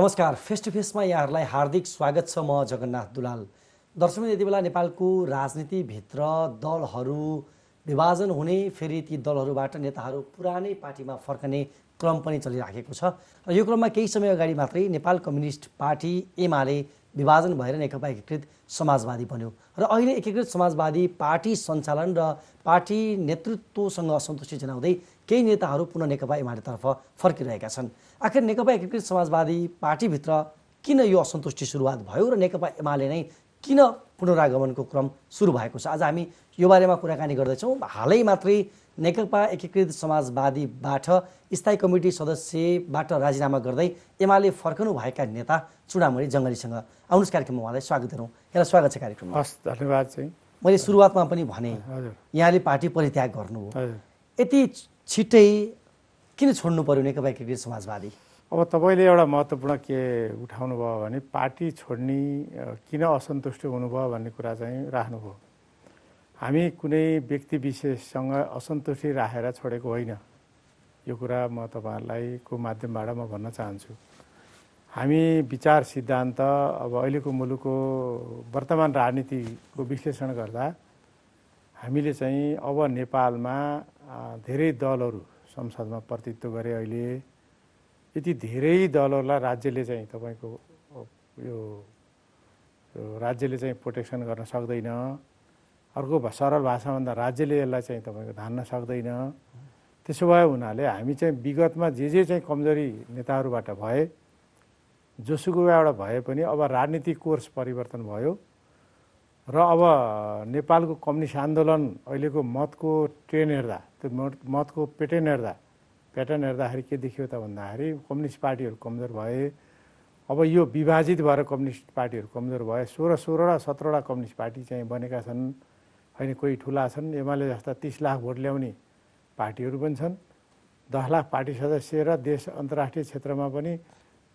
नमस्कार face to फेसमा यहाँहरूलाई हार्दिक स्वागत छ म जगन्नाथ दुलाल दर्शक यति बेला नेपालको राजनीतिभित्र दलहरू विभाजन हुने फेरि ती दलहरूबाट नेताहरू पुरानै पार्टीमा फर्कने क्रम पनि चलिराखेको छ र यो क्रममा केही समय अगाडि मात्रै नेपाल कम्युनिस्ट पार्टी एमाले विभाजन भएर नेकपा एकीकृत समाजवादी बन्यो र अहिले एकीकृत समाजवादी पार्टी सञ्चालन र पार्टी नेतृत्वसँग असन्तुष्टि जनाउँदै केही नेताहरू पुनः नेकपा एमालेतर्फ फर्किरहेका छन् आखिर नेकपा एकीकृत समाजवादी पार्टीभित्र किन यो असन्तुष्टि सुरुवात भयो र नेकपा एमाले नै किन पुनरागमनको क्रम सुरु भएको छ आज हामी यो बारेमा कुराकानी गर्दैछौँ हालै मात्रै नेकपा एकीकृत समाजवादीबाट स्थायी कमिटी सदस्यबाट राजीनामा गर्दै एमाले फर्कनुभएका नेता चुडामणि जङ्गलीसँग आउनुहोस् कार्यक्रममा उहाँलाई स्वागत गरौँ यहाँलाई स्वागत छ कार्यक्रममा हस् धन्यवाद चाहिँ मैले सुरुवातमा पनि भने यहाँले पार्टी परित्याग गर्नु यति छिट्टै किन छोड्नु पर्यो नेकपा केपी समाजवादी अब तपाईँले एउटा महत्त्वपूर्ण के उठाउनु भयो भने पार्टी छोड्ने किन असन्तुष्ट हुनुभयो भन्ने कुरा चाहिँ राख्नुभयो हामी कुनै व्यक्ति विशेषसँग असन्तुष्टि राखेर छोडेको होइन यो कुरा म तपाईँहरूलाई को माध्यमबाट म भन्न चाहन्छु हामी विचार सिद्धान्त अब अहिलेको मुलुकको वर्तमान राजनीतिको विश्लेषण गर्दा हामीले चाहिँ अब नेपालमा धेरै दलहरू संसदमा प्रतित्व गरे अहिले यति धेरै दलहरूलाई राज्यले चाहिँ तपाईँको यो राज्यले चाहिँ प्रोटेक्सन गर्न सक्दैन अर्को सरल भाषाभन्दा राज्यले यसलाई चाहिँ तपाईँको धान्न सक्दैन त्यसो भए हुनाले हामी चाहिँ विगतमा जे जे चाहिँ कमजोरी नेताहरूबाट भए जोसुकोबाट भए पनि अब राजनीतिक कोर्स परिवर्तन भयो र अब नेपालको कम्युनिस्ट आन्दोलन अहिलेको मतको ट्रेन हेर्दा त्यो मतको पेटर्न हेर्दा प्याटर्न हेर्दाखेरि के देखियो त भन्दाखेरि कम्युनिस्ट पार्टीहरू कमजोर भए अब यो विभाजित भएर कम्युनिस्ट पार्टीहरू कमजोर भए सोह्र सोह्रवटा सत्रवटा कम्युनिस्ट पार्टी चाहिँ बनेका छन् होइन कोही ठुला छन् एमाले जस्ता तिस लाख भोट ल्याउने पार्टीहरू पनि छन् दस लाख पार्टी सदस्य र देश अन्तर्राष्ट्रिय क्षेत्रमा पनि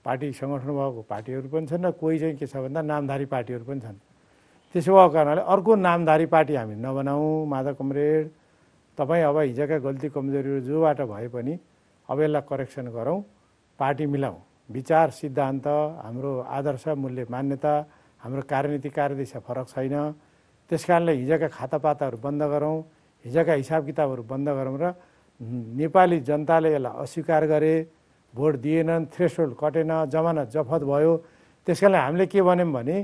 पार्टी सङ्गठन भएको पार्टीहरू पनि छन् र कोही चाहिँ के छ भन्दा नामधारी पार्टीहरू पनि छन् त्यसो भएको कारणले अर्को नामधारी पार्टी हामी नबनाऊ माधव कमरेड तपाईँ अब हिजोका गल्ती कमजोरीहरू जोबाट भए पनि अब यसलाई करेक्सन गरौँ पार्टी मिलाउँ विचार सिद्धान्त हाम्रो आदर्श मूल्य मान्यता हाम्रो कार्यनीति कार्यदिशा फरक छैन त्यस कारणले हिजोका खातापाताहरू बन्द गरौँ हिजोका हिसाब किताबहरू बन्द गरौँ र नेपाली जनताले यसलाई अस्वीकार गरे भोट दिएनन् थ्रेस होल्ड कटेन जमाना जफत भयो त्यस कारणले हामीले के भन्यौँ भने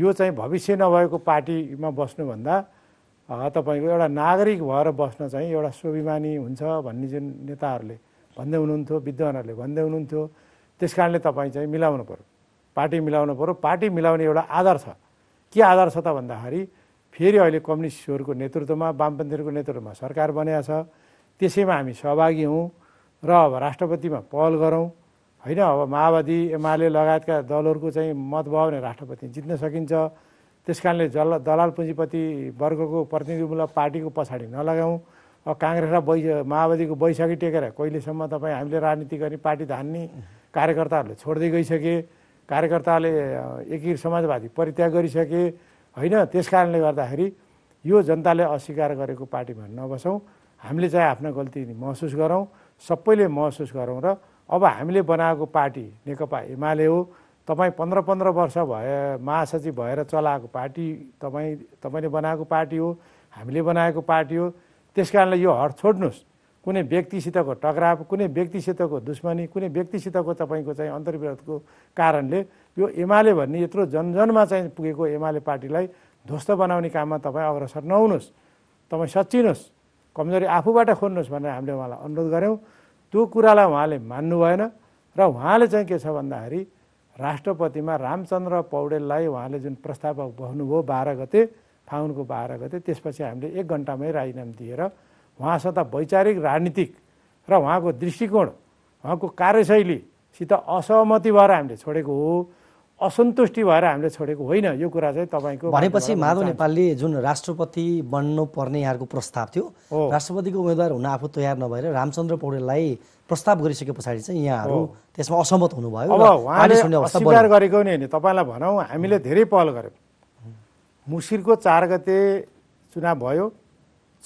यो चाहिँ भविष्य नभएको पार्टीमा बस्नुभन्दा तपाईँको एउटा नागरिक भएर बस्न चाहिँ एउटा स्वाभिमानी हुन्छ भन्ने जुन नेताहरूले भन्दै हुनुहुन्थ्यो विद्वानहरूले भन्दै हुनुहुन्थ्यो त्यस कारणले तपाईँ चाहिँ मिलाउनु पऱ्यो पार्टी मिलाउनु पऱ्यो पार्टी मिलाउने एउटा आधार छ के आधार छ त भन्दाखेरि फेरि अहिले कम्युनिस्टहरूको नेतृत्वमा वामपन्थीहरूको नेतृत्वमा सरकार बनाएको छ त्यसैमा हामी सहभागी हौँ र अब राष्ट्रपतिमा पहल गरौँ होइन अब माओवादी एमाले लगायतका दलहरूको चाहिँ मत भयो भने राष्ट्रपति जित्न सकिन्छ त्यस कारणले जल दलाल पुँजीपति वर्गको प्रतिनिधिमूलक पार्टीको पछाडि नलगाउँ अब काङ्ग्रेस र बै माओवादीको बैशाखी टेकेर कहिलेसम्म तपाईँ हामीले राजनीति गर्ने पार्टी धान्ने कार्यकर्ताहरूले छोड्दै गइसके कार्यकर्ताले एकीकृत समाजवादी परित्याग गरिसके होइन त्यस कारणले गर्दाखेरि यो जनताले अस्वीकार गरेको पार्टीमा नबसौँ हामीले चाहिँ आफ्नो गल्ती महसुस गरौँ सबैले महसुस गरौँ र अब हामीले बनाएको पार्टी नेकपा एमाले हो तपाईँ पन्ध्र पन्ध्र वर्ष भए महासचिव भएर चलाएको पार्टी तपाईँ तपाईँले बनाएको पार्टी हो हामीले बनाएको पार्टी हो त्यस कारणले यो हट छोड्नुहोस् कुनै व्यक्तिसितको टकराव कुनै व्यक्तिसितको दुश्मनी कुनै व्यक्तिसितको तपाईँको चाहिँ अन्तर्विरोधको कारणले यो एमाले भन्ने यत्रो जनजनमा चाहिँ पुगेको एमाले पार्टीलाई ध्वस्त बनाउने काममा तपाईँ अग्रसर नहुनुहोस् तपाईँ सचिनुहोस् कमजोरी आफूबाट खोल्नुहोस् भनेर हामीले उहाँलाई अनुरोध गऱ्यौँ त्यो कुरालाई उहाँले मान्नु भएन र उहाँले चाहिँ के छ भन्दाखेरि राष्ट्रपतिमा रामचन्द्र पौडेललाई उहाँले जुन प्रस्ताव बस्नुभयो बाह्र गते फागुनको बाह्र गते त्यसपछि हामीले एक घन्टामै राजीनामा दिएर उहाँसित वैचारिक राजनीतिक र उहाँको दृष्टिकोण उहाँको कार्यशैलीसित असहमति भएर हामीले छोडेको हो असन्तुष्टि भएर हामीले छोडेको होइन यो कुरा चाहिँ तपाईँको भनेपछि माधव नेपालले जुन राष्ट्रपति बन्नु पर्ने यहाँको प्रस्ताव थियो राष्ट्रपतिको उम्मेद्वार हुन आफू तयार नभएर रामचन्द्र पौडेललाई प्रस्ताव गरिसके पछाडि चाहिँ यहाँहरू त्यसमा असहमत हुनुभयो उहाँले स्वीकार गरेको नि होइन तपाईँलाई भनौँ हामीले धेरै पहल गऱ्यौँ मुसिरको चार गते चुनाव भयो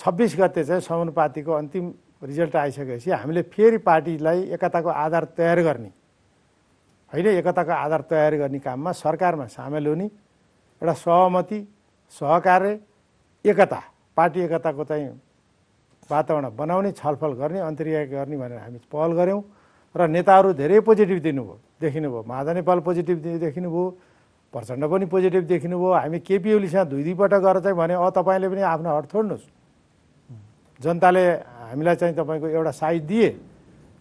छब्बिस गते चाहिँ समानुपातिको अन्तिम रिजल्ट आइसकेपछि हामीले फेरि पार्टीलाई एकताको आधार तयार गर्ने होइन एकताको आधार तयार गर्ने काममा सरकारमा सामेल हुने एउटा सहमति सहकार्य एकता पार्टी एकताको चाहिँ वातावरण बनाउने छलफल गर्ने अन्तर्या गर्ने भनेर हामी पहल गऱ्यौँ र नेताहरू धेरै पोजिटिभ दिनुभयो देखिनुभयो माधव नेपाल पोजिटिभ देखिनुभयो प्रचण्ड पनि पोजिटिभ देखिनुभयो हामी केपी ओलीसँग दुई दुईपटक गएर चाहिँ भने अ तपाईँले पनि आफ्नो हट छोड्नुहोस् जनताले हामीलाई चाहिँ तपाईँको एउटा साइज दिए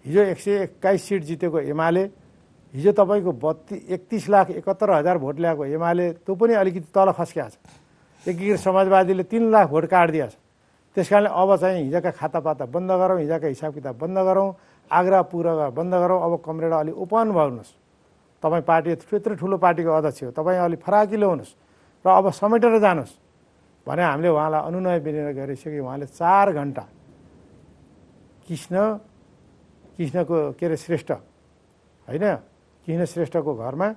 हिजो एक सय एक्काइस सिट जितेको एमाले हिजो तपाईँको बत्ती एकतिस लाख एकहत्तर हजार भोट ल्याएको एमाले त्यो पनि अलिकति तल खस्किया छ एकीकृत समाजवादीले तिन लाख भोट छ त्यस कारणले अब चाहिँ हिजोका खातापाता बन्द गरौँ हिजोका हिसाब किताब बन्द गरौँ आग्रह पुरा बन्द गरौँ अब कमरेडा अलि ओपन भन्नुहोस् तपाईँ पार्टी त्यत्रो ठुलो पार्टीको अध्यक्ष हो तपाईँ अलि फराकिलो हुनुहोस् र अब समेटेर जानुहोस् भने हामीले उहाँलाई अनुनय विनय गरिसक्यो उहाँले चार घन्टा कृष्ण कृष्णको के अरे श्रेष्ठ होइन किन श्रेष्ठको घरमा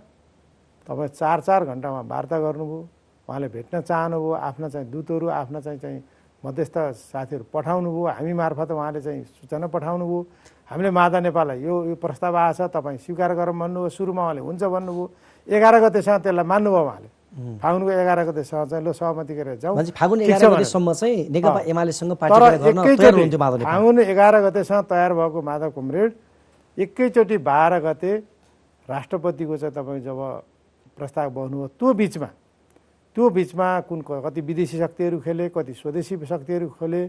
तपाईँ चार चार घन्टामा वार्ता गर्नुभयो उहाँले भेट्न चाहनुभयो आफ्ना चाहिँ दूतहरू आफ्ना चाहिँ चाहिँ मध्यस्थ साथीहरू पठाउनुभयो हामी मार्फत उहाँले चाहिँ सूचना पठाउनुभयो हामीले माता नेपाललाई यो यो प्रस्ताव छ तपाईँ स्वीकार गर भन्नुभयो सुरुमा उहाँले हुन्छ भन्नुभयो एघार गतेसम्म त्यसलाई मान्नुभयो उहाँले फागुनको एघार गतेसम्म चाहिँ लो सहमति गरेर जाउँ फागुन एघार गतेसम्म तयार भएको माधव कुमरेड एकैचोटि बाह्र गते राष्ट्रपतिको चाहिँ तपाईँ जब प्रस्ताव बन्नुभयो त्यो बिचमा त्यो बिचमा कुन कति विदेशी शक्तिहरू खेले कति स्वदेशी शक्तिहरू खोले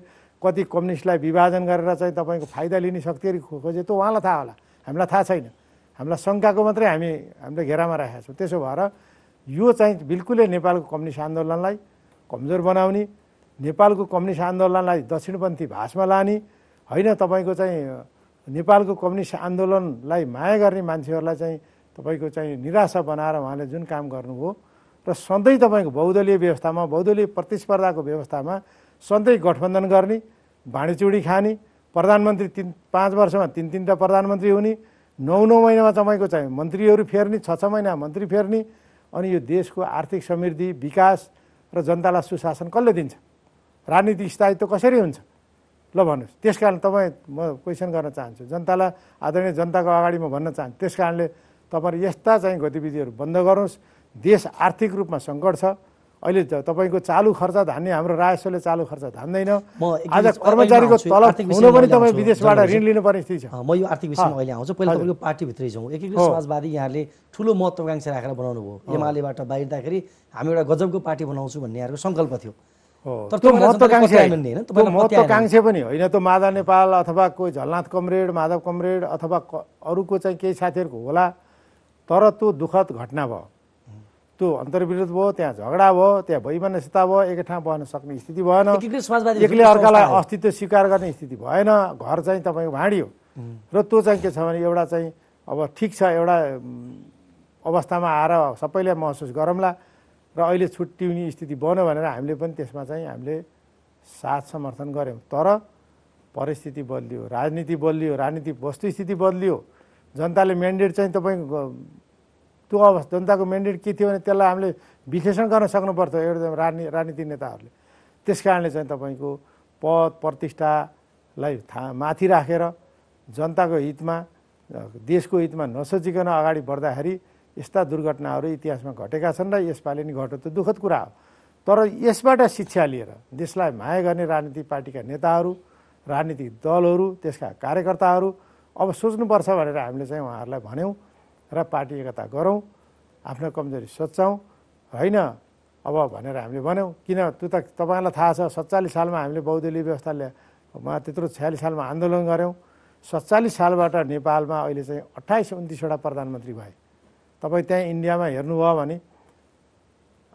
कति कम्युनिस्टलाई विभाजन गरेर चाहिँ तपाईँको फाइदा लिने शक्तिहरू खोजे त्यो उहाँलाई थाहा होला हामीलाई थाहा छैन हामीलाई शङ्काको मात्रै हामी हामीले घेरामा राखेका छौँ त्यसो भएर यो चाहिँ बिल्कुलै नेपालको कम्युनिस्ट आन्दोलनलाई कमजोर बनाउने नेपालको कम्युनिस्ट आन्दोलनलाई दक्षिणपन्थी भाषमा लाने होइन तपाईँको चाहिँ नेपालको कम्युनिस्ट आन्दोलनलाई माया गर्ने मान्छेहरूलाई चाहिँ तपाईँको चाहिँ निराशा बनाएर उहाँले जुन काम गर्नुभयो र सधैँ तपाईँको बहुदलीय व्यवस्थामा बहुदलीय प्रतिस्पर्धाको व्यवस्थामा सधैँ गठबन्धन गर्ने भाँडेचुडी खाने प्रधानमन्त्री तिन पाँच वर्षमा तिन तिनवटा प्रधानमन्त्री हुने नौ नौ महिनामा तपाईँको चाहिँ मन्त्रीहरू फेर्ने छ छ महिना मन्त्री फेर्ने अनि यो देशको आर्थिक समृद्धि विकास र जनतालाई सुशासन कसले दिन्छ राजनीतिक स्थायित्व कसरी हुन्छ ल भन्नुहोस् त्यस कारण तपाईँ म क्वेसन गर्न चाहन्छु जनतालाई आदरणीय जनताको अगाडि म भन्न चाहन्छु त्यस कारणले तपाईँहरू यस्ता चाहिँ गतिविधिहरू बन्द गरोस् देश आर्थिक रूपमा सङ्कट छ अहिले तपाईँको चालु खर्च धान्ने हाम्रो राजस्वले चालु खर्च धान्दैन आज कर्मचारीको तलब पनि तपाईँ विदेशबाट ऋण लिनुपर्ने स्थिति छ म यो आर्थिक विषयमा अहिले आउँछु पहिला तपाईँको पार्टीभित्रै जाउँ एक समाजवादी यहाँले ठुलो महत्त्वकाङ्क्षा राखेर बनाउनु भयो एमालेबाट बाहिर्दाखेरि हामी एउटा गजबको पार्टी बनाउँछु भन्ने यहाँको सङ्कल्प थियो तर पनि होइन त्यो माधव नेपाल अथवा कोही झलनाथ कमरेड माधव कमरेड अथवा अरूको चाहिँ केही साथीहरूको होला तर त्यो दुःखद घटना भयो त्यो अन्तर्विरोध भयो त्यहाँ झगडा भयो त्यहाँ भइमानस्यता भयो एकै ठाउँ बस्न सक्ने स्थिति भएन एकले अर्कालाई अस्तित्व स्वीकार गर्ने स्थिति भएन घर चाहिँ तपाईँको भाँडियो र त्यो चाहिँ के छ भने एउटा चाहिँ अब ठिक छ एउटा अवस्थामा आएर सबैले महसुस गरौँला र अहिले छुट्टिउने स्थिति बन्यो भनेर हामीले पनि त्यसमा चाहिँ हामीले साथ समर्थन गऱ्यौँ तर परिस्थिति बदलियो राजनीति बदलियो राजनीति वस्तुस्थिति बदलियो जनताले म्यान्डेट चाहिँ तपाईँ त्यो अवस्था जनताको म्यान्डेट के थियो भने त्यसलाई हामीले विश्लेषण गर्न सक्नुपर्थ्यो एउटा राजनी राजनीति नेताहरूले त्यस कारणले चाहिँ तपाईँको पद प्रतिष्ठालाई था माथि राखेर जनताको हितमा देशको हितमा नसोचिकन अगाडि बढ्दाखेरि यस्ता दुर्घटनाहरू इतिहासमा घटेका छन् र यसपालि नि घट्यो त दुःखद कुरा हो तर यसबाट शिक्षा लिएर देशलाई माया गर्ने राजनीतिक पार्टीका नेताहरू राजनीतिक दलहरू त्यसका कार्यकर्ताहरू अब सोच्नुपर्छ भनेर हामीले चाहिँ उहाँहरूलाई भन्यौँ र पार्टी एकता गरौँ आफ्नो कमजोरी सोच्छौँ होइन अब भनेर हामीले भन्यौँ किन त्यो त तपाईँलाई थाहा छ सत्तालिस सालमा हामीले बहुदलीय व्यवस्थाले त्यत्रो छयालिस सालमा आन्दोलन गऱ्यौँ सत्तालिस सालबाट नेपालमा अहिले चाहिँ अठाइस उन्तिसवटा प्रधानमन्त्री भए तपाईँ त्यहाँ इन्डियामा हेर्नुभयो भने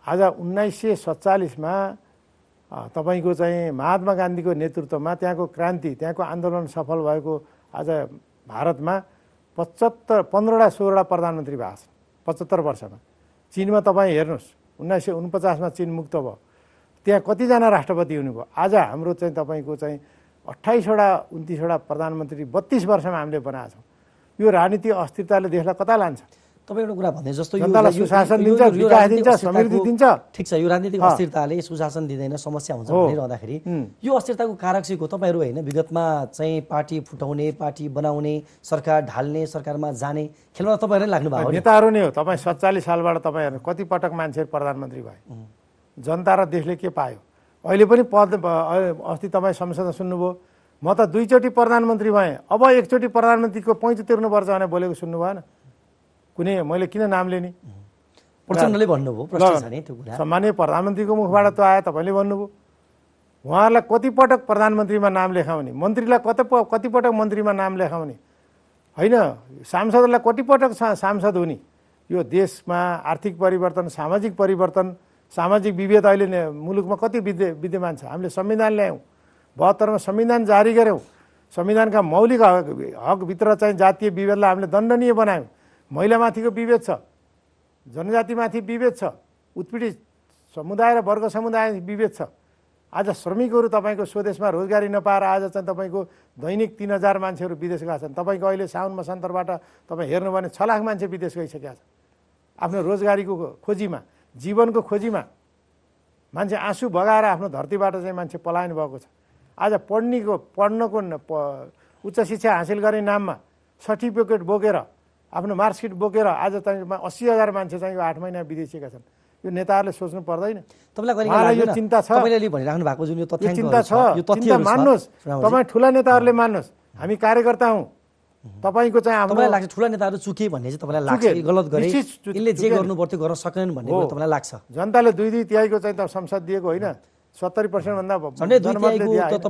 आज उन्नाइस सय सत्तालिसमा तपाईँको चाहिँ महात्मा गान्धीको नेतृत्वमा त्यहाँको क्रान्ति त्यहाँको आन्दोलन सफल भएको आज भारतमा पचहत्तर पन्ध्रवटा सोह्रवटा प्रधानमन्त्री भएको छ पचहत्तर वर्षमा चिनमा तपाईँ हेर्नुहोस् उन्नाइस सय उनपचासमा चिन मुक्त भयो त्यहाँ कतिजना राष्ट्रपति हुनुभयो आज हाम्रो चाहिँ तपाईँको चाहिँ अट्ठाइसवटा उन्तिसवटा प्रधानमन्त्री बत्तिस वर्षमा हामीले बनाएको छौँ यो राजनीति अस्थिरताले देशलाई कता लान्छ तपाईँ एउटा कुरा भन्दै जस्तो ठिक छ यो राजनीतिक अस्थिरताले सुशासन दिँदैन समस्या हुन्छ भनिरहँदाखेरि यो अस्थिरताको कारक चाहिँ हो तपाईँहरू होइन विगतमा चाहिँ पार्टी फुटाउने पार्टी बनाउने सरकार ढाल्ने सरकारमा जाने खेलमा तपाईँहरू लाग्नु भएको नेताहरू नै हो तपाईँ सत्तालिस सालबाट तपाईँहरू पटक मान्छेहरू प्रधानमन्त्री भए जनता र देशले के पायो अहिले पनि पद अस्ति तपाईँ संसदमा सुन्नुभयो म त दुईचोटि प्रधानमन्त्री भएँ अब एकचोटि प्रधानमन्त्रीको पैँचो तिर्नुपर्छ भनेर बोलेको सुन्नु भएन कुनै मैले किन नाम लिने प्रचण्डले भन्नुभयो सामान्य प्रधानमन्त्रीको मुखबाट त आयो तपाईँले भन्नुभयो उहाँहरूलाई कतिपटक प्रधानमन्त्रीमा नाम लेखाउने मन्त्रीलाई कति कतिपटक मन्त्रीमा नाम लेखाउने होइन सांसदहरूलाई कतिपटक सांसद हुने यो देशमा आर्थिक परिवर्तन सामाजिक परिवर्तन सामाजिक विभेद अहिले मुलुकमा कति विद्य विद्यमान छ हामीले संविधान ल्यायौँ बहत्तरमा संविधान जारी गऱ्यौँ संविधानका मौलिक हक हकभित्र चाहिँ जातीय विभेदलाई हामीले दण्डनीय बनायौँ महिलामाथिको विभेद छ जनजातिमाथि विभेद छ उत्पीडित समुदाय र वर्ग समुदाय विभेद छ आज श्रमिकहरू तपाईँको स्वदेशमा रोजगारी नपाएर आज चाहिँ तपाईँको दैनिक तिन हजार मान्छेहरू विदेश गएका छन् तपाईँको अहिले साउन मसान्तरबाट तपाईँ हेर्नुभयो भने छ लाख मान्छे विदेश गइसकेका छन् आफ्नो रोजगारीको खोजीमा जीवनको खोजीमा मान्छे आँसु बगाएर आफ्नो धरतीबाट चाहिँ मान्छे पलायन भएको छ आज पढ्नेको पढ्नको उच्च शिक्षा हासिल गर्ने नाममा सर्टिफिकेट बोकेर आफ्नो मार्कसिट बोकेर आज चाहिँ अस्सी हजार मान्छे चाहिँ यो आठ महिना विदेशिएका छन् यो नेताहरूले सोच्नु पर्दैन तपाईँलाई यो चिन्ता छ भनिराख्नु भएको जुन यो चिन्ता छ चिन्ता मान्नुहोस् तपाईँ ठुला नेताहरूले मान्नुहोस् हामी कार्यकर्ता हौँ तपाईँको चाहिँ तपाईँलाई लाग्छ ठुला नेताहरू चुके भन्ने चाहिँ तपाईँलाई लाग्छ गलत गरे यसले जे गर्नु पर्थ्यो गर्न सकेन भन्ने तपाईँलाई लाग्छ जनताले दुई दुई तिहाईको चाहिँ त संसद दिएको होइन सत्तरी पर्सेन्टभन्दा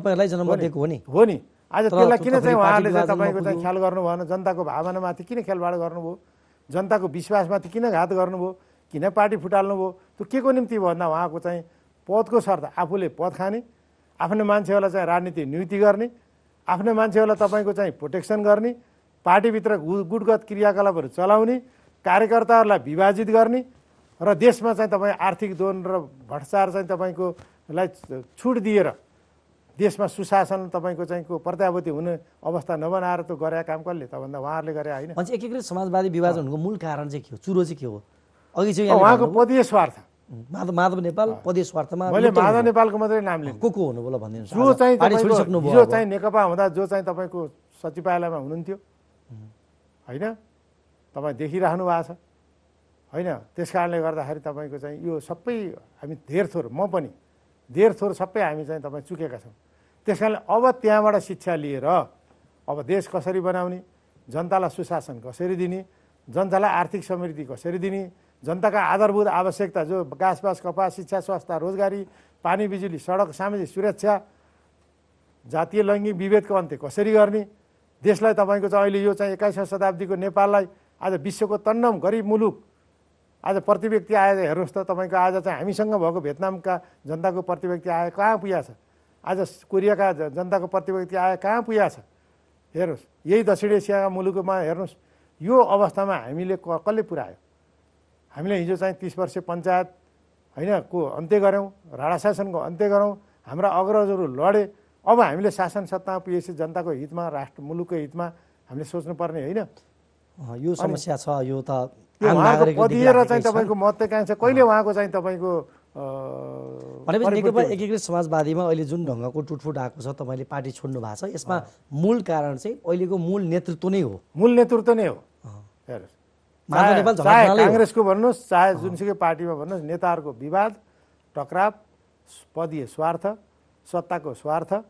तपाईँहरूलाई जनमत दिएको हो नि हो नि आज त्यसलाई किन चाहिँ उहाँहरूले चाहिँ तपाईँको चाहिँ ख्याल गर्नु भएन जनताको भावनामाथि किन खेलबाड गर्नुभयो जनताको विश्वासमाथि किन घात गर्नुभयो किन पार्टी फुटाल्नुभयो त्यो के को निम्ति भन्दा उहाँको चाहिँ पदको शर्त आफूले पद खाने आफ्नो मान्छेहरूलाई चाहिँ राजनीति नियुक्ति गर्ने आफ्नो मान्छेहरूलाई तपाईँको चाहिँ प्रोटेक्सन गर्ने पार्टीभित्र गुटगत क्रियाकलापहरू चलाउने कार्यकर्ताहरूलाई विभाजित गर्ने र देशमा चाहिँ तपाईँ आर्थिक दोन र भ्रष्टाचार चाहिँ तपाईँको लाई छुट दिएर देशमा सुशासन तपाईँको चाहिँ को प्रत्याभूति हुने अवस्था नबनाएर त गरे काम कसले त भन्दा उहाँहरूले गरे होइन एकीकृत समाजवादी विभाजनको मूल कारण चाहिँ के हो चुरो चाहिँ के हो अघि चाहिँ उहाँको पदेशवार्थ माधव माधव नेपाल स्वार्थमा मैले माधव नेपालको मात्रै नाम लिएँ को को हुनुभयो भनिदिनुहोस् जो चाहिँ जो चाहिँ नेकपा हुँदा जो चाहिँ तपाईँको सचिवालयमा हुनुहुन्थ्यो होइन तपाईँ देखिराख्नु भएको छ होइन त्यस कारणले गर्दाखेरि तपाईँको चाहिँ यो सबै हामी धेर थोर म पनि धेर थोर सबै हामी चाहिँ तपाईँ चुकेका छौँ त्यस कारणले अब त्यहाँबाट शिक्षा लिएर अब देश कसरी बनाउने जनतालाई सुशासन कसरी दिने जनतालाई आर्थिक समृद्धि कसरी दिने जनताका आधारभूत आवश्यकता जो बाँस कपास शिक्षा स्वास्थ्य रोजगारी पानी बिजुली सडक सामाजिक सुरक्षा जातीय लैङ्गिक विभेदको अन्त्य कसरी गर्ने देशलाई तपाईँको चाहिँ अहिले यो चाहिँ एक्काइसौँ शताब्दीको नेपाललाई आज विश्वको तन्नम गरिब मुलुक आज प्रतिव्यक्ति व्यक्ति आएर हेर्नुहोस् त तपाईँको आज चाहिँ हामीसँग भएको भियतनामका जनताको प्रतिव्यक्ति आए कहाँ पुगेको छ आज कोरियाका जनताको प्रतियोगिता आए कहाँ पुगेको छ हेर्नुहोस् यही दक्षिण एसियाका मुलुकमा हेर्नुहोस् यो अवस्थामा हामीले क कसले पुऱ्यायो हामीले हिजो चाहिँ तिस वर्ष पञ्चायत होइन को अन्त्य गऱ्यौँ राणा शासनको अन्त्य गऱ्यौँ हाम्रा अग्रजहरू लडे अब हामीले शासन सत्तामा पुगेपछि जनताको हितमा राष्ट्र मुलुकको हितमा हामीले सोच्नुपर्ने होइन यो समस्या छ यो त पदिएर चाहिँ तपाईँको महत्त्वकाङ्क्षा कहिले उहाँको चाहिँ तपाईँको भनेपछि नेकपा एकीकृत समाजवादीमा अहिले जुन ढङ्गको टुटफुट आएको छ तपाईँले पार्टी छोड्नु भएको छ यसमा मूल कारण चाहिँ अहिलेको मूल नेतृत्व नै हो मूल नेतृत्व नै हो हेर्नुहोस् चाहे काङ्ग्रेसको भन्नुहोस् चाहे जुनसुकै पार्टीमा भन्नुहोस् नेताहरूको विवाद टक्राव पदीय स्वार्थ सत्ताको स्वार्थ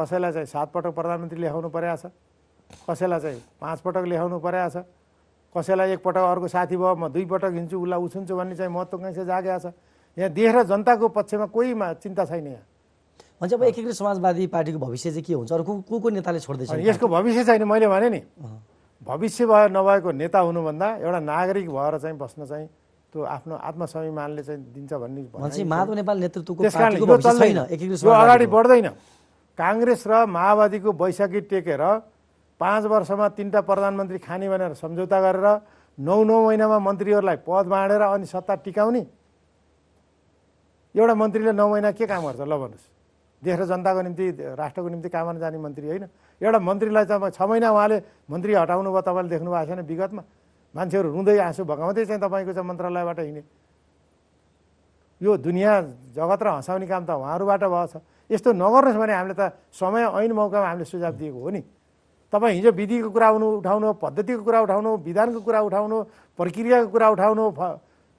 कसैलाई चाहिँ सात पटक प्रधानमन्त्री ल्याउनु परेको छ कसैलाई चाहिँ पाँच पटक ल्याउनु परेको छ कसैलाई एकपटक अर्को साथी भयो म दुईपटक हिँड्छु उसलाई उछुन्छु भन्ने चाहिँ महत्त्वकाङ्क्षा जागेको छ यहाँ देश र जनताको पक्षमा कोही चिन्ता छैन यहाँ भन्छ अब एकीकृत समाजवादी पार्टीको भविष्य चाहिँ के हुन्छ अरू को को नेताले छोड्दैछ यसको भविष्य छैन मैले भने नि भविष्य भयो नभएको नेता हुनुभन्दा एउटा नागरिक भएर चाहिँ बस्न चाहिँ त्यो आफ्नो आत्मसम्मानले चाहिँ दिन्छ भन्ने माधव नेपाल नेतृत्वको यो अगाडि बढ्दैन काङ्ग्रेस र माओवादीको बैशाखी टेकेर पाँच वर्षमा तिनवटा प्रधानमन्त्री खाने भनेर सम्झौता गरेर नौ नौ महिनामा मन्त्रीहरूलाई पद बाँडेर अनि सत्ता टिकाउने एउटा मन्त्रीले नौ महिना के काम गर्छ ल भन्नुहोस् देश र जनताको निम्ति राष्ट्रको निम्ति काम गर्न जाने मन्त्री होइन एउटा मन्त्रीलाई त छ महिना उहाँले मन्त्री हटाउनु भयो तपाईँले देख्नु भएको छैन विगतमा मान्छेहरू रुँदै आँसु भगाउँदै चाहिँ तपाईँको चाहिँ मन्त्रालयबाट हिँडे यो दुनियाँ जगत र हँसाउने काम त उहाँहरूबाट भएछ यस्तो नगर्नुहोस् भने हामीले त समय ऐन मौकामा हामीले सुझाव दिएको हो नि तपाईँ हिजो विधिको कुरा उठाउनु पद्धतिको कुरा उठाउनु विधानको कुरा उठाउनु प्रक्रियाको कुरा उठाउनु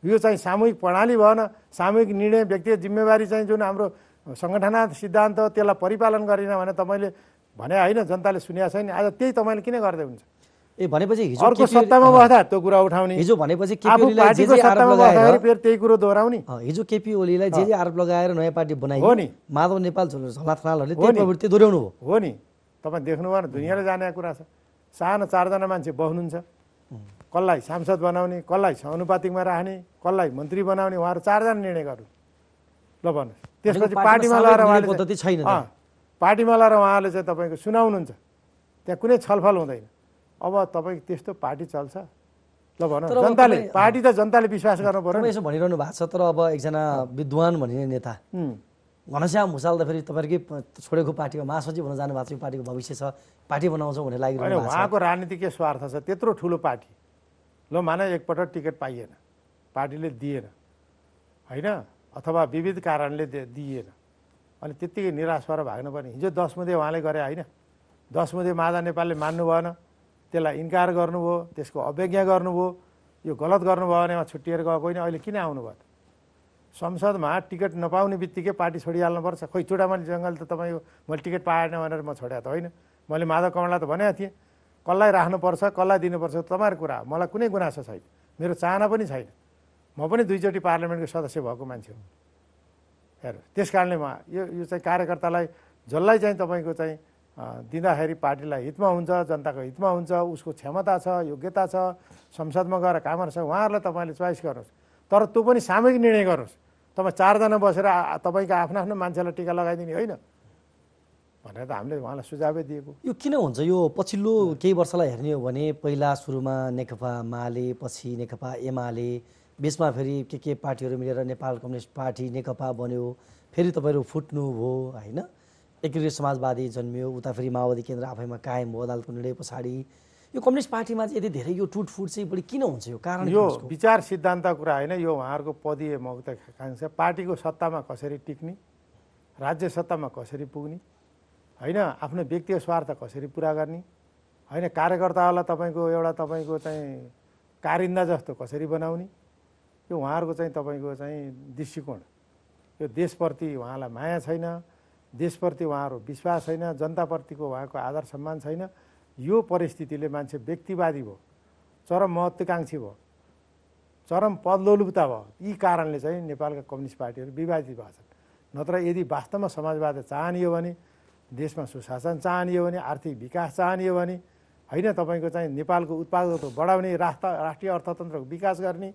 यो चाहिँ सामूहिक प्रणाली भएन सामूहिक निर्णय व्यक्तिगत जिम्मेवारी चाहिँ जुन हाम्रो सङ्गठना सिद्धान्त त्यसलाई परिपालन गरेन भने तपाईँले भने होइन जनताले सुनेको छैन आज त्यही तपाईँले किन गर्दै हुन्छ ए भनेपछि अर्को सत्तामा बस्दा त्यो कुरा उठाउने हिजो भनेपछि फेरि त्यही कुरो दोहोऱ्याउने हिजो केपी ओलीलाई जे जे आरोप लगाएर नयाँ पार्टी बनायो हो नि माधव नेपाल झलाथनालहरूले त्यो प्रवृत्ति दोहोऱ्याउनु हो नि तपाईँ देख्नुभयो भने दुनियाँले जाने कुरा छ सानो चारजना मान्छे बस्नुहुन्छ कसलाई सांसद बनाउने कसलाई अनुपातिकमा राख्ने कसलाई मन्त्री बनाउने उहाँहरू चारजना निर्णय गर्नु ल भन्नुहोस् त्यसपछि पार्टीमा लगाएर उहाँले छैन पार्टीमा लगाएर उहाँले चाहिँ तपाईँको सुनाउनुहुन्छ त्यहाँ कुनै छलफल हुँदैन अब तपाईँ त्यस्तो पार्टी चल्छ ल भन जनताले पार्टी त जनताले विश्वास गर्नु पर्यो यसो भनिरहनु भएको छ तर अब एकजना विद्वान भनिने नेता घनश्याम भुषाल त फेरि तपाईँकै छोडेको पार्टीको महासचिव हुन जानु भएको छ यो पार्टीको भविष्य छ पार्टी बनाउँछौँ भन्ने लागि उहाँको राजनीतिक स्वार्थ छ त्यत्रो ठुलो पार्टी ल माने एकपटक टिकट पाइएन पार्टीले दिएन होइन अथवा विविध कारणले दिएन अनि त्यत्तिकै निराश भएर भाग्नु पर्ने हिजो मुदे उहाँले गरे होइन दसमुदे माधा नेपालले मान्नु भएन त्यसलाई इन्कार गर्नुभयो त्यसको अवज्ञा गर्नुभयो यो गलत गर्नुभयो भने उहाँ छुट्टिएर गएको होइन अहिले किन आउनुभयो संसदमा टिकट नपाउने बित्तिकै पार्टी छोडिहाल्नुपर्छ खोइ चुडामाली जङ्गल त तपाईँ मैले टिकट पाएन भनेर म छोडेको त होइन मैले माधव कमला त भनेको थिएँ कसलाई राख्नुपर्छ कसलाई दिनुपर्छ तपाईँहरूको कुरा हो मलाई कुनै गुनासो छैन मेरो चाहना पनि छैन म पनि दुईचोटि पार्लियामेन्टको सदस्य भएको मान्छे हुँ हेर त्यस कारणले म यो यो चाहिँ कार्यकर्तालाई जसलाई चाहिँ तपाईँको चाहिँ दिँदाखेरि पार्टीलाई हितमा हुन्छ जनताको हितमा हुन्छ उसको क्षमता छ योग्यता छ संसदमा गएर कामहरू छ उहाँहरूलाई तपाईँले चोइस गर्नुहोस् तर त्यो पनि सामूहिक निर्णय गर्नुहोस् तपाईँ चारजना बसेर तपाईँको आफ्नो आफ्नो मान्छेलाई टिका लगाइदिने होइन भनेर त हामीले उहाँलाई सुझावै दिएको यो किन हुन्छ यो पछिल्लो केही वर्षलाई हेर्ने हो भने पहिला सुरुमा नेकपा माले पछि नेकपा एमाले बिचमा फेरि के के पार्टीहरू मिलेर नेपाल कम्युनिस्ट पार्टी नेकपा बन्यो फेरि तपाईँहरू फुट्नुभयो होइन एकीकृत समाजवादी जन्मियो उता फेरि माओवादी केन्द्र आफैमा कायम भयो अदालतको निर्णय पछाडि यो कम्युनिस्ट पार्टीमा चाहिँ यति धेरै यो टुटफुट चाहिँ बढी किन हुन्छ यो कारण यो विचार सिद्धान्त कुरा होइन यो उहाँहरूको पदीय महत्त्वाकाङ्क्षा पार्टीको सत्तामा कसरी टिक्ने राज्य सत्तामा कसरी पुग्ने होइन आफ्नो व्यक्तिगत स्वार्थ कसरी पुरा गर्ने होइन कार्यकर्ताहरूलाई तपाईँको एउटा तपाईँको चाहिँ कारिन्दा जस्तो कसरी बनाउने यो उहाँहरूको चाहिँ तपाईँको चाहिँ दृष्टिकोण यो देशप्रति उहाँलाई माया छैन देशप्रति उहाँहरू विश्वास छैन जनताप्रतिको उहाँको आदर सम्मान छैन यो परिस्थितिले मान्छे व्यक्तिवादी भयो चरम महत्त्वकाङ्क्षी भयो चरम पदलोलुपता भयो यी कारणले चाहिँ नेपालका कम्युनिस्ट पार्टीहरू विवादित भएको छन् नत्र यदि वास्तवमा समाजवाद चाहने हो भने देशमा सुशासन चाहने भने आर्थिक विकास चाहने भने होइन तपाईँको चाहिँ नेपालको उत्पादकत्व बढाउने राष्ट्र राष्ट्रिय अर्थतन्त्रको विकास गर्ने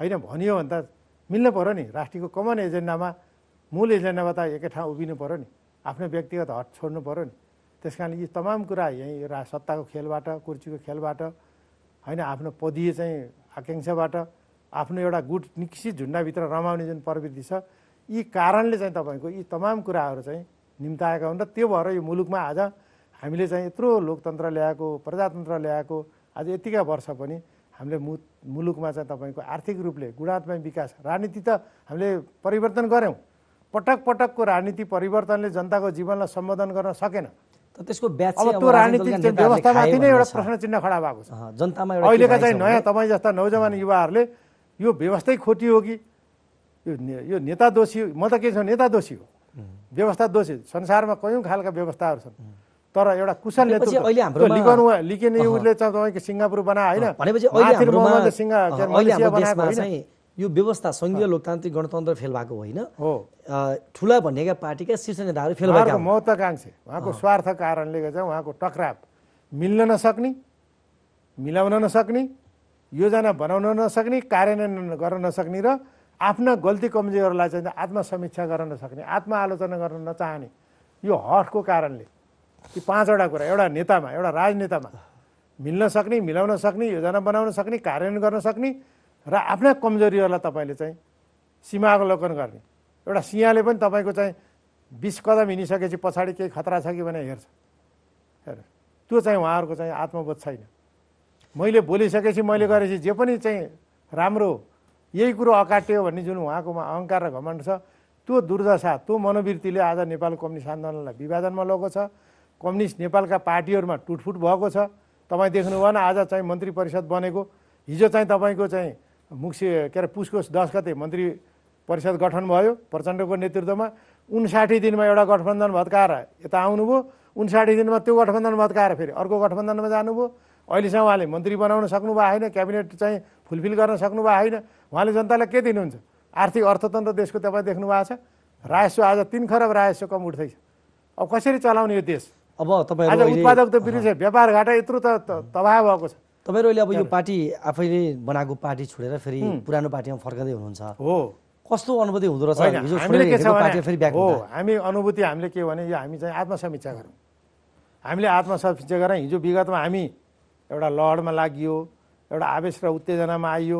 होइन भनियो भने त मिल्नु पऱ्यो नि राष्ट्रियको कमन एजेन्डामा मूल एजेन्डामा त एकै ठाउँ उभिनु पऱ्यो नि आफ्नो व्यक्तिगत हट छोड्नु पऱ्यो नि त्यस कारण यी तमाम कुरा यहीँ रा सत्ताको खेलबाट कुर्चीको खेलबाट होइन आफ्नो पदीय चाहिँ आकाङ्क्षाबाट आफ्नो एउटा गुट निश्चित झुन्डाभित्र रमाउने जुन प्रवृत्ति छ यी कारणले चाहिँ तपाईँको यी तमाम कुराहरू चाहिँ निम्ताएका हुन् र त्यो भएर यो मुलुकमा आज हामीले चाहिँ यत्रो लोकतन्त्र ल्याएको प्रजातन्त्र ल्याएको आज यतिका वर्ष पनि हामीले मु मुलुकमा चाहिँ तपाईँको आर्थिक रूपले गुणात्मक विकास राजनीति त हामीले परिवर्तन गऱ्यौँ पटक पटकको राजनीति परिवर्तनले जनताको जीवनलाई सम्बोधन गर्न सकेन त्यसको अब त्यो राजनीति व्यवस्थामाथि नै एउटा प्रश्न चिन्ह खडा भएको छ जनतामा अहिलेका चाहिँ नयाँ तपाईँ जस्ता नौजवान युवाहरूले यो व्यवस्थै हो कि यो यो नेता दोषी म त के छ नेता दोषी हो व्यवस्था दोषी संसारमा कयौँ खालका व्यवस्थाहरू छन् तर एउटा कुशल नेतृत्व अहिले तपाईँको सिङ्गापुर बना यो व्यवस्था सङ्घीय लोकतान्त्रिक गणतन्त्र फेल भएको होइन हो ठुला भनेका पार्टीका शीर्ष नेताहरू फेल भएको महत्त्वकाङ्क्षी उहाँको स्वार्थ कारणले गर्दा उहाँको टक्राव मिल्न नसक्ने मिलाउन नसक्ने योजना बनाउन नसक्ने कार्यान्वयन गर्न नसक्ने र आफ्ना गल्ती कमजोरीहरूलाई चाहिँ आत्मसमीक्षा गर्न नसक्ने आलोचना गर्न नचाहने यो हटको कारणले ती पाँचवटा कुरा एउटा नेतामा एउटा राजनेतामा मिल्न सक्ने मिलाउन सक्ने योजना बनाउन सक्ने कार्यान्वयन गर्न सक्ने र आफ्ना कमजोरीहरूलाई तपाईँले चाहिँ सीमावलोकन गर्ने एउटा सिंहले पनि तपाईँको चाहिँ बिस कदम हिँडिसकेपछि पछाडि केही खतरा छ कि भने हेर्छ हेर त्यो चाहिँ उहाँहरूको चाहिँ आत्मबोध छैन मैले बोलिसकेपछि मैले गरेपछि जे पनि चाहिँ राम्रो यही कुरो अकाट्यो भन्ने जुन उहाँकोमा अहङ्कार र घमण्ड छ त्यो दुर्दशा त्यो मनोवृत्तिले आज नेपाल कम्युनिस्ट आन्दोलनलाई विभाजनमा लगेको छ कम्युनिस्ट नेपालका पार्टीहरूमा टुटफुट भएको छ तपाईँ देख्नु भएन आज चाहिँ मन्त्री परिषद बनेको हिजो चाहिँ तपाईँको चाहिँ मुखसे के अरे पुसको दस गते मन्त्री परिषद गठन भयो प्रचण्डको नेतृत्वमा उन्साठी दिनमा एउटा गठबन्धन भत्काएर यता आउनुभयो उन्साठी दिनमा त्यो गठबन्धन भत्काएर फेरि अर्को गठबन्धनमा जानुभयो अहिलेसम्म उहाँले मन्त्री बनाउन सक्नुभएको होइन क्याबिनेट चाहिँ फुलफिल गर्न सक्नुभएको होइन उहाँले जनतालाई के दिनुहुन्छ आर्थिक अर्थतन्त्र देशको तपाईँ देख्नु भएको छ राजस्व आज तिन खरब राजस्व कम उठ्दैछ अब कसरी चलाउने यो देश अब तपाईँ उत्पादक त बिग्रिन्छ व्यापार घाटा यत्रो त तबाह भएको छ तपाईँहरू अहिले अब यो पार्टी आफैले बनाएको पार्टी छोडेर फेरि पुरानो पार्टीमा फर्काँदै हुनुहुन्छ हो कस्तो अनुभूति हुँदो रहेछ हो हामी अनुभूति हामीले के भने यो हामी चाहिँ आत्मसमीक्षा गरौँ हामीले आत्मसमीक्षा गरौँ हिजो विगतमा हामी एउटा लडमा लागियो एउटा आवेश र उत्तेजनामा आइयो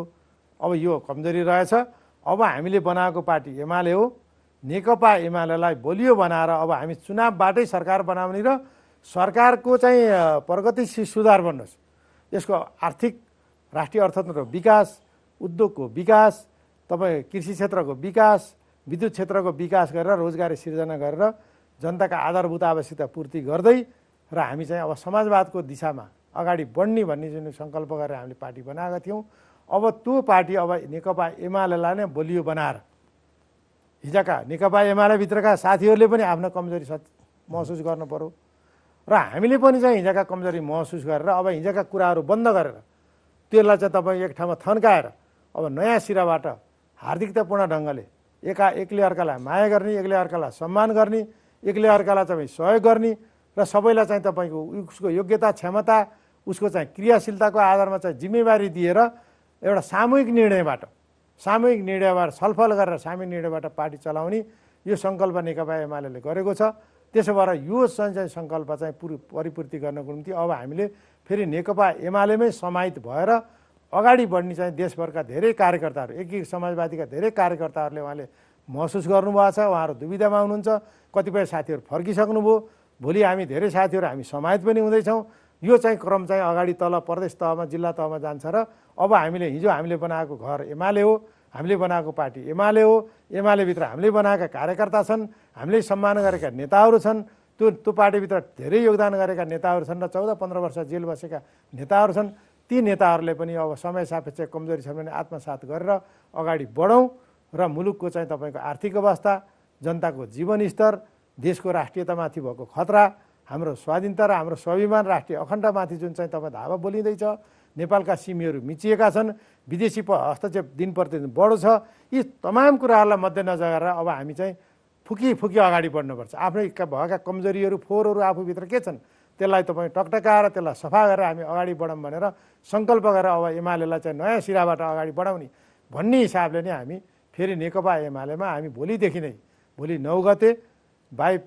अब यो कमजोरी रहेछ अब हामीले बनाएको पार्टी एमाले हो नेकपा एमालेलाई बलियो बनाएर अब हामी चुनावबाटै सरकार बनाउने र सरकारको चाहिँ प्रगतिशील सुधार भन्नुहोस् यसको आर्थिक राष्ट्रिय अर्थतन्त्रको विकास उद्योगको विकास तपाईँ कृषि क्षेत्रको विकास विद्युत क्षेत्रको विकास गरेर रोजगारी सिर्जना गरेर जनताका आधारभूत आवश्यकता पूर्ति गर्दै र हामी चाहिँ अब समाजवादको दिशामा अगाडि बढ्ने भन्ने जुन सङ्कल्प गरेर हामीले पार्टी बनाएका थियौँ अब त्यो पार्टी अब नेकपा एमालेलाई नै बलियो बनाएर हिजोका नेकपा एमालेभित्रका साथीहरूले पनि आफ्नो कमजोरी सच महसुस गर्नु पऱ्यो र हामीले पनि चाहिँ हिजोका कमजोरी महसुस गरेर अब हिजोका कुराहरू बन्द गरेर त्यसलाई चाहिँ तपाईँ एक ठाउँमा थन्काएर अब नयाँ सिराबाट हार्दिकतापूर्ण ढङ्गले एका एक्लै अर्कालाई माया गर्ने एक्लै अर्कालाई सम्मान गर्ने एक्लै अर्कालाई तपाईँ सहयोग गर्ने र सबैलाई चाहिँ तपाईँको उसको योग्यता क्षमता उसको चाहिँ क्रियाशीलताको आधारमा चाहिँ जिम्मेवारी दिएर एउटा सामूहिक निर्णयबाट सामूहिक निर्णयबाट छलफल गरेर सामूहिक निर्णयबाट पार्टी चलाउने यो सङ्कल्प नेकपा एमाले गरेको छ त्यसो भएर यो सञ्चय सङ्कल्प चाहिँ पुर परिपूर्ति गर्नको निम्ति अब हामीले फेरि नेकपा एमालेमै समाहित भएर अगाडि बढ्ने चाहिँ देशभरका धेरै कार्यकर्ताहरू एक समाजवादीका धेरै कार्यकर्ताहरूले उहाँले महसुस गर्नुभएको छ उहाँहरू दुविधामा हुनुहुन्छ कतिपय साथीहरू फर्किसक्नुभयो भोलि हामी धेरै साथीहरू हामी समाहित पनि हुँदैछौँ यो चाहिँ क्रम चाहिँ अगाडि तल प्रदेश तहमा जिल्ला तहमा जान्छ र अब हामीले हिजो हामीले बनाएको घर एमाले हो हामीले बनाएको पार्टी एमाले हो एमालेभित्र हामीले बनाएका कार्यकर्ता छन् हामीले सम्मान गरेका नेताहरू छन् त्यो त्यो पार्टीभित्र धेरै योगदान गरेका नेताहरू छन् र चौध पन्ध्र वर्ष जेल बसेका नेताहरू छन् ती नेताहरूले पनि अब समय सापेक्ष कमजोरी छन् भने आत्मसात गरेर अगाडि बढौँ र मुलुकको चाहिँ तपाईँको आर्थिक अवस्था जनताको जीवनस्तर देशको राष्ट्रियतामाथि भएको खतरा हाम्रो स्वाधीनता र हाम्रो स्वाभिमान राष्ट्रिय अखण्डमाथि जुन चाहिँ तपाईँ धावा बोलिँदैछ नेपालका सिमीहरू मिचिएका छन् विदेशी प हस्तक्षेप दिन प्रतिदिन बढो छ यी तमाम कुराहरूलाई मध्यनजर गरेर अब हामी चाहिँ फुकी फुकी अगाडि बढ्नुपर्छ आफ्नै भएका कमजोरीहरू फोहोरहरू आफूभित्र के छन् त्यसलाई तपाईँ टकटकाएर त्यसलाई सफा गरेर हामी अगाडि बढौँ भनेर सङ्कल्प गरेर अब एमालेलाई चाहिँ नयाँ सिराबाट अगाडि बढाउने भन्ने हिसाबले नै हामी फेरि नेकपा एमालेमा हामी भोलिदेखि नै भोलि नौ गते बाइ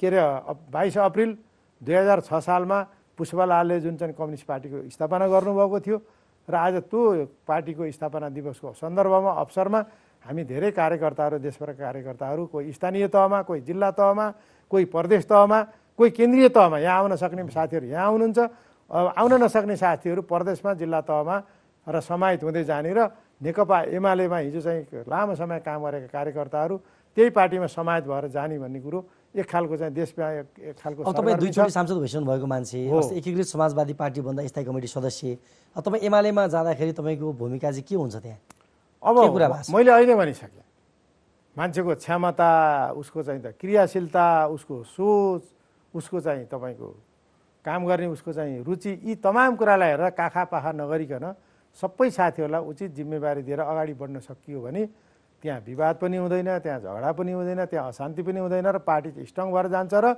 के अरे बाइस अप्रिल दुई हजार छ सालमा पुष्पलालले जुन चाहिँ कम्युनिस्ट पार्टीको स्थापना गर्नुभएको थियो र आज त्यो पार्टीको स्थापना दिवसको सन्दर्भमा अवसरमा हामी धेरै कार्यकर्ताहरू देशभरका कार्यकर्ताहरू कोही स्थानीय तहमा कोही जिल्ला तहमा कोही प्रदेश तहमा कोही केन्द्रीय तहमा यहाँ आउन सक्ने साथीहरू यहाँ आउनुहुन्छ आउन नसक्ने साथीहरू प्रदेशमा जिल्ला तहमा र समाहित हुँदै जाने र नेकपा एमालेमा हिजो चाहिँ लामो समय काम गरेका कार्यकर्ताहरू त्यही पार्टीमा समाहित भएर जाने भन्ने कुरो एक खालको चाहिँ देशमा एक खालको तपाईँ दुईचोटि सांसद भइसक्नु भएको मान्छे एकीकृत समाजवादी पार्टी भन्दा स्थायी कमिटी सदस्य तपाईँ एमालेमा जाँदाखेरि तपाईँको भूमिका चाहिँ के हुन्छ त्यहाँ अब कुरा मैले अहिले भनिसकेँ मान्छेको क्षमता उसको चाहिँ त क्रियाशीलता उसको सोच उसको चाहिँ तपाईँको काम गर्ने उसको चाहिँ रुचि यी तमाम कुरालाई हेरेर काखा पाखा नगरिकन सबै साथीहरूलाई उचित जिम्मेवारी दिएर अगाडि बढ्न सकियो भने त्यहाँ विवाद पनि हुँदैन त्यहाँ झगडा पनि हुँदैन त्यहाँ अशान्ति पनि हुँदैन र पार्टी स्ट्रङ भएर जान्छ र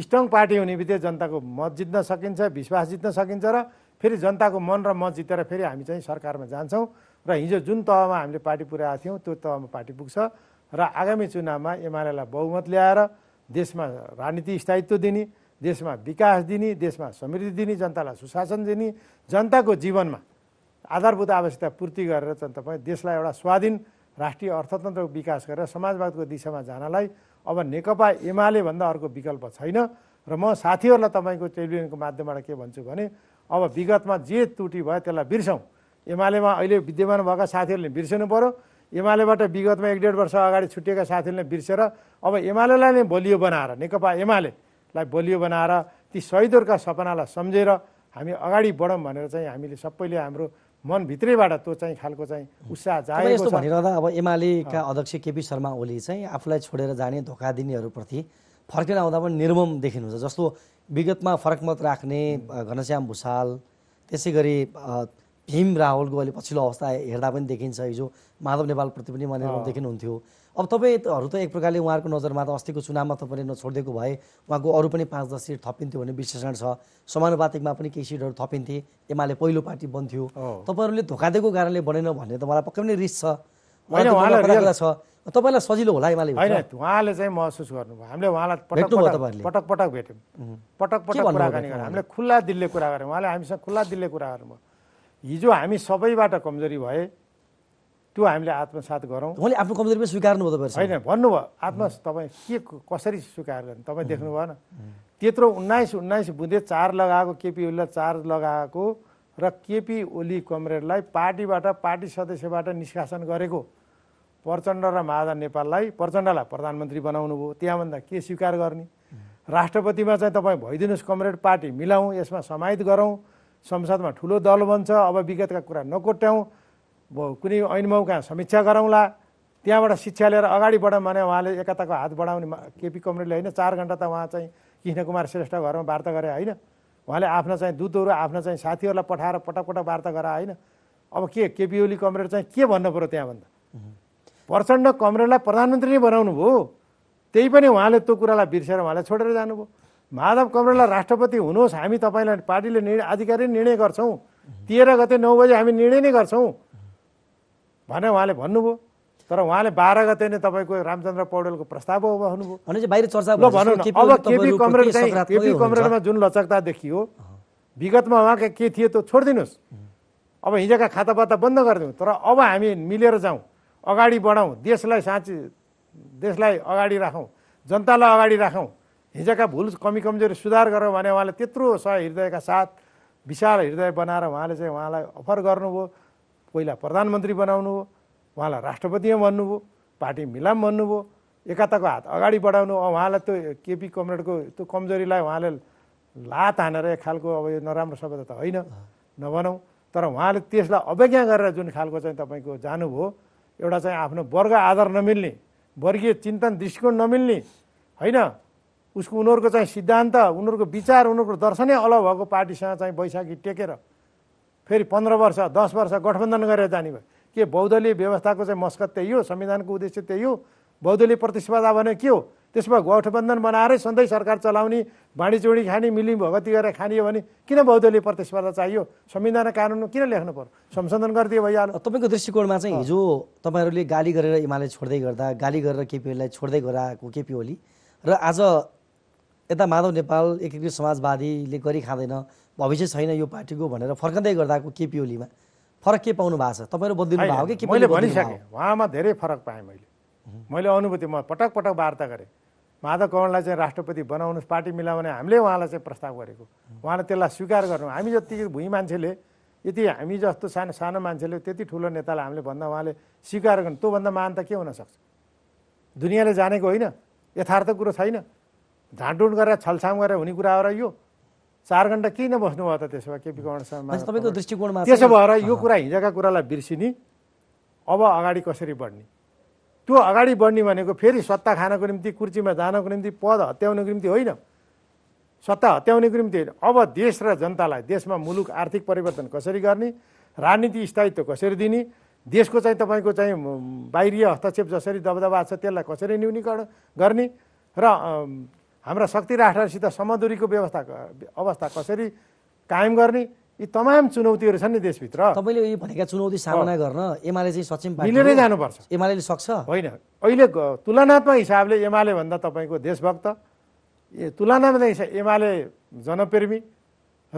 स्ट्रङ पार्टी हुने बित्तिकै जनताको मत जित्न सकिन्छ विश्वास जित्न सकिन्छ र फेरि जनताको मन र मत जितेर फेरि हामी चाहिँ सरकारमा जान्छौँ र हिजो जुन तहमा हामीले पार्टी पुर्याएको थियौँ त्यो तहमा पार्टी पुग्छ र आगामी चुनावमा एमालेलाई बहुमत ल्याएर देशमा राजनीति स्थायित्व दिने देशमा विकास दिने देशमा समृद्धि दिने जनतालाई सुशासन दिने जनताको जीवनमा आधारभूत आवश्यकता पूर्ति गरेर जनता पनि देशलाई एउटा स्वाधीन राष्ट्रिय अर्थतन्त्रको विकास गरेर समाजवादको दिशामा जानलाई अब नेकपा एमाले भन्दा अर्को विकल्प छैन र म साथीहरूलाई तपाईँको टेलिभिजनको माध्यमबाट के भन्छु भने अब विगतमा जे त्रुटि भयो त्यसलाई बिर्सौँ एमालेमा अहिले विद्यमान भएका साथीहरूले बिर्सिनु पऱ्यो एमालेबाट विगतमा एक डेढ वर्ष अगाडि छुटिएका साथीहरूले बिर्सेर अब एमालेलाई नै बलियो बनाएर नेकपा एमालेलाई बलियो बनाएर ती सहिदहरूका सपनालाई सम्झेर हामी अगाडि बढौँ भनेर चाहिँ हामीले सबैले हाम्रो मनभित्रैबाट त्यो चाहिँ खालको चाहिँ उत्साह जाने यस्तो भनिरहँदा अब एमालेका अध्यक्ष केपी शर्मा ओली चाहिँ आफूलाई छोडेर जाने धोका दिनेहरूप्रति फर्केर आउँदा पनि निर्मम देखिनुहुन्छ जस्तो विगतमा फरक मत राख्ने घनश्याम भुषाल त्यसै गरी भीम रावलको अहिले पछिल्लो अवस्था हेर्दा पनि देखिन्छ हिजो माधव नेपालप्रति पनि म निर्मम देखिनुहुन्थ्यो अब तपाईँहरू त एक प्रकारले उहाँहरूको नजरमा त अस्तिको चुनावमा तपाईँले नछोडिदिएको भए उहाँको अरू पनि पाँच दस सिट थपिन्थ्यो भन्ने विश्लेषण छ समानुपातिकमा पनि केही सिटहरू थपिन्थे एमाले पहिलो पार्टी बन्थ्यो तपाईँहरूले धोका दिएको कारणले बनेन भन्ने त मलाई पक्कै पनि रिस छ छ तपाईँलाई सजिलो होला एमाले होइन उहाँले चाहिँ महसुस गर्नुभयो हामीले उहाँलाई पटक पटक पटक पटक भेट्यौँ पटक पटक कुराकानी गर्यौँ हामीले खुल्ला दिलले कुरा गऱ्यौँ उहाँले हामीसँग खुल्ला दिलले कुरा गर्नुभयो हिजो हामी सबैबाट कमजोरी भए त्यो हामीले आत्मसात गरौँ उहाँले आफ्नो कमजोरी पनि स्वीकार्नु होइन भन्नुभयो आत्मा तपाईँ के कसरी स्वीकार गर्ने तपाईँ देख्नु भएन त्यत्रो उन्नाइस उन्नाइस बुँदे चार लगाएको केपी ओलीलाई चार लगाएको र केपी ओली कमरेडलाई पार्टीबाट पार्टी सदस्यबाट निष्कासन गरेको प्रचण्ड र महादा नेपाललाई प्रचण्डलाई प्रधानमन्त्री बनाउनु भयो त्यहाँभन्दा के स्वीकार गर्ने राष्ट्रपतिमा चाहिँ तपाईँ भइदिनुहोस् कमरेड पार्टी मिलाउँ यसमा समाहित गरौँ संसदमा ठुलो दल बन्छ अब विगतका कुरा नकोट्याउँ कुनै ऐनमौका समीक्षा गरौँला त्यहाँबाट शिक्षा लिएर अगाडि बढौँ भने उहाँले एकताको हात बढाउने केपी कमरेडले होइन चार घन्टा त उहाँ चाहिँ कृष्ण कुमार श्रेष्ठ घरमा वार्ता गरे होइन उहाँले आफ्ना चाहिँ दुधहरू आफ्ना चाहिँ साथीहरूलाई पठाएर पटक पटक वार्ता गरा होइन अब के केपी ओली कमरेड चाहिँ के भन्नु पऱ्यो त्यहाँभन्दा प्रचण्ड कमरेडलाई प्रधानमन्त्री नै बनाउनु भयो त्यही पनि उहाँले त्यो कुरालाई बिर्सेर उहाँले छोडेर जानुभयो माधव कमरेडलाई राष्ट्रपति हुनुहोस् हामी तपाईँलाई पार्टीले निर्णय आधिकारिक निर्णय गर्छौँ तेह्र गते नौ बजे हामी निर्णय नै गर्छौँ भनेर उहाँले भन्नुभयो तर उहाँले बाह्र गते नै तपाईँको रामचन्द्र पौडेलको प्रस्ताव हो भन्नुभयो बाहिर चर्चा अब केपी कमरेड केपी कमरेडमा जुन लचकता देखियो विगतमा उहाँका के थिए त्यो छोडिदिनुहोस् अब हिजोका खाता खातापाता बन्द गरिदिउँ तर अब हामी मिलेर जाउँ अगाडि बढाउँ देशलाई साँची देशलाई अगाडि राखौँ जनतालाई अगाडि राखौँ हिजोका भुल कमी कमजोरी सुधार गरौँ भने उहाँले त्यत्रो सहृदयका साथ विशाल हृदय बनाएर उहाँले चाहिँ उहाँलाई अफर गर्नुभयो पहिला प्रधानमन्त्री बनाउनु हो उहाँलाई राष्ट्रपतिमा भन्नुभयो पार्टी मिलाम भन्नुभयो एकताको हात अगाडि बढाउनु उहाँलाई त्यो केपी कमरेडको त्यो कमजोरीलाई उहाँले लात हानेर एक खालको अब यो नराम्रो शब्द त होइन नभनौँ तर उहाँले त्यसलाई अवज्ञा गरेर जुन खालको चाहिँ तपाईँको जानुभयो एउटा चाहिँ आफ्नो वर्ग आधार नमिल्ने वर्गीय चिन्तन दृष्टिकोण नमिल्ने होइन उसको उनीहरूको चाहिँ सिद्धान्त उनीहरूको विचार उनीहरूको दर्शनै अलग भएको पार्टीसँग चाहिँ बैशाखी टेकेर फेरि पन्ध्र वर्ष दस वर्ष गठबन्धन गरेर जाने भयो के बौद्धलीय व्यवस्थाको चाहिँ मस्कत त्यही हो संविधानको उद्देश्य त्यही हो बौद्धलीय प्रतिस्पर्धा भने के हो त्यसमा गठबन्धन बनाएरै सधैँ सरकार चलाउने भाँडीचुँडी खाने मिली भगती गरेर खानियो भने किन बौद्धलीय प्रतिस्पर्धा चाहियो संविधान कानुन किन लेख्नु पर्यो संशोधन गरिदियो भइहाल्यो तपाईँको दृष्टिकोणमा चाहिँ हिजो तपाईँहरूले गाली गरेर एमाले छोड्दै गर्दा गाली गरेर केपीलाई छोड्दै गराएको केपी ओली र आज यता माधव नेपाल एकीकृत समाजवादीले गरी खाँदैन भविष्य छैन यो पार्टीको भनेर फर्काँदै गर्दाको केपी ओलीमा फरक के पाउनु भएको छ तपाईँहरू बदलिनु भएको कि मैले भनिसकेँ उहाँमा धेरै फरक पाएँ मैले मैले अनुभूति म पटक पटक वार्ता गरेँ माधव कवणलाई चाहिँ राष्ट्रपति बनाउनु पार्टी मिलाउने हामीले उहाँलाई चाहिँ प्रस्ताव गरेको उहाँले त्यसलाई स्वीकार गर्नु हामी जति भुइँ मान्छेले यति हामी जस्तो सानो सानो मान्छेले त्यति ठुलो नेतालाई हामीले भन्दा उहाँले स्वीकार गर्नु त्योभन्दा मान त के हुनसक्छ दुनियाँले जानेको होइन यथार्थ कुरो छैन झाँडुँड गरेर छलछाम गरेर हुने कुरा हो र यो चार घन्टा किन बस्नुभयो त त्यसो भए केपी गणेशमा तपाईँको दृष्टिकोणमा त्यसो भएर यो कुरा हिजोका कुरालाई बिर्सिने अब अगाडि कसरी बढ्ने त्यो अगाडि बढ्ने भनेको फेरि सत्ता खानको निम्ति कुर्चीमा जानको निम्ति पद हत्याउनको निम्ति होइन सत्ता हत्याउनेको निम्ति होइन अब देश र जनतालाई देशमा मुलुक आर्थिक परिवर्तन कसरी गर्ने राजनीति स्थायित्व कसरी दिने देशको चाहिँ तपाईँको चाहिँ बाहिरी हस्तक्षेप जसरी दबदबा छ त्यसलाई कसरी न्यूनीकरण गर्ने र हाम्रा शक्ति राष्ट्रहरूसित समदुरीको व्यवस्था अवस्था कसरी कायम गर्ने यी तमाम चुनौतीहरू छन् नि देशभित्र तपाईँले यो भनेका चुनौती सामना गर्न एमाले चाहिँ सक्षम मिलेरै जानुपर्छ एमाले सक्छ होइन अहिले तुलनात्मक हिसाबले एमाले भन्दा तपाईँको देशभक्त ए तुलनात्मक एमाले जनप्रेमी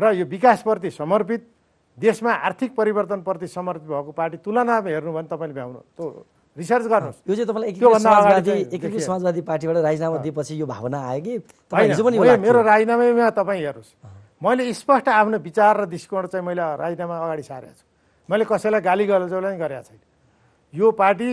र यो विकासप्रति समर्पित देशमा आर्थिक परिवर्तनप्रति समर्पित भएको पार्टी तुलनामा हेर्नु भने तपाईँले भ्याउनु रिसर्च गर्नुहोस् यो चाहिँ तपाईँलाई एकीकृत समाजवादी एकीकृत समाजवादी पार्टीबाट राजीनामा दिएपछि यो भावना आयो कि हिजो पनि मेरो राजीनामामा तपाईँ हेर्नुहोस् मैले स्पष्ट आफ्नो विचार र दृष्टिकोण चाहिँ मैले राजीनामा अगाडि सारेको छु मैले कसैलाई गाली गलोज पनि गरेको छैन यो पार्टी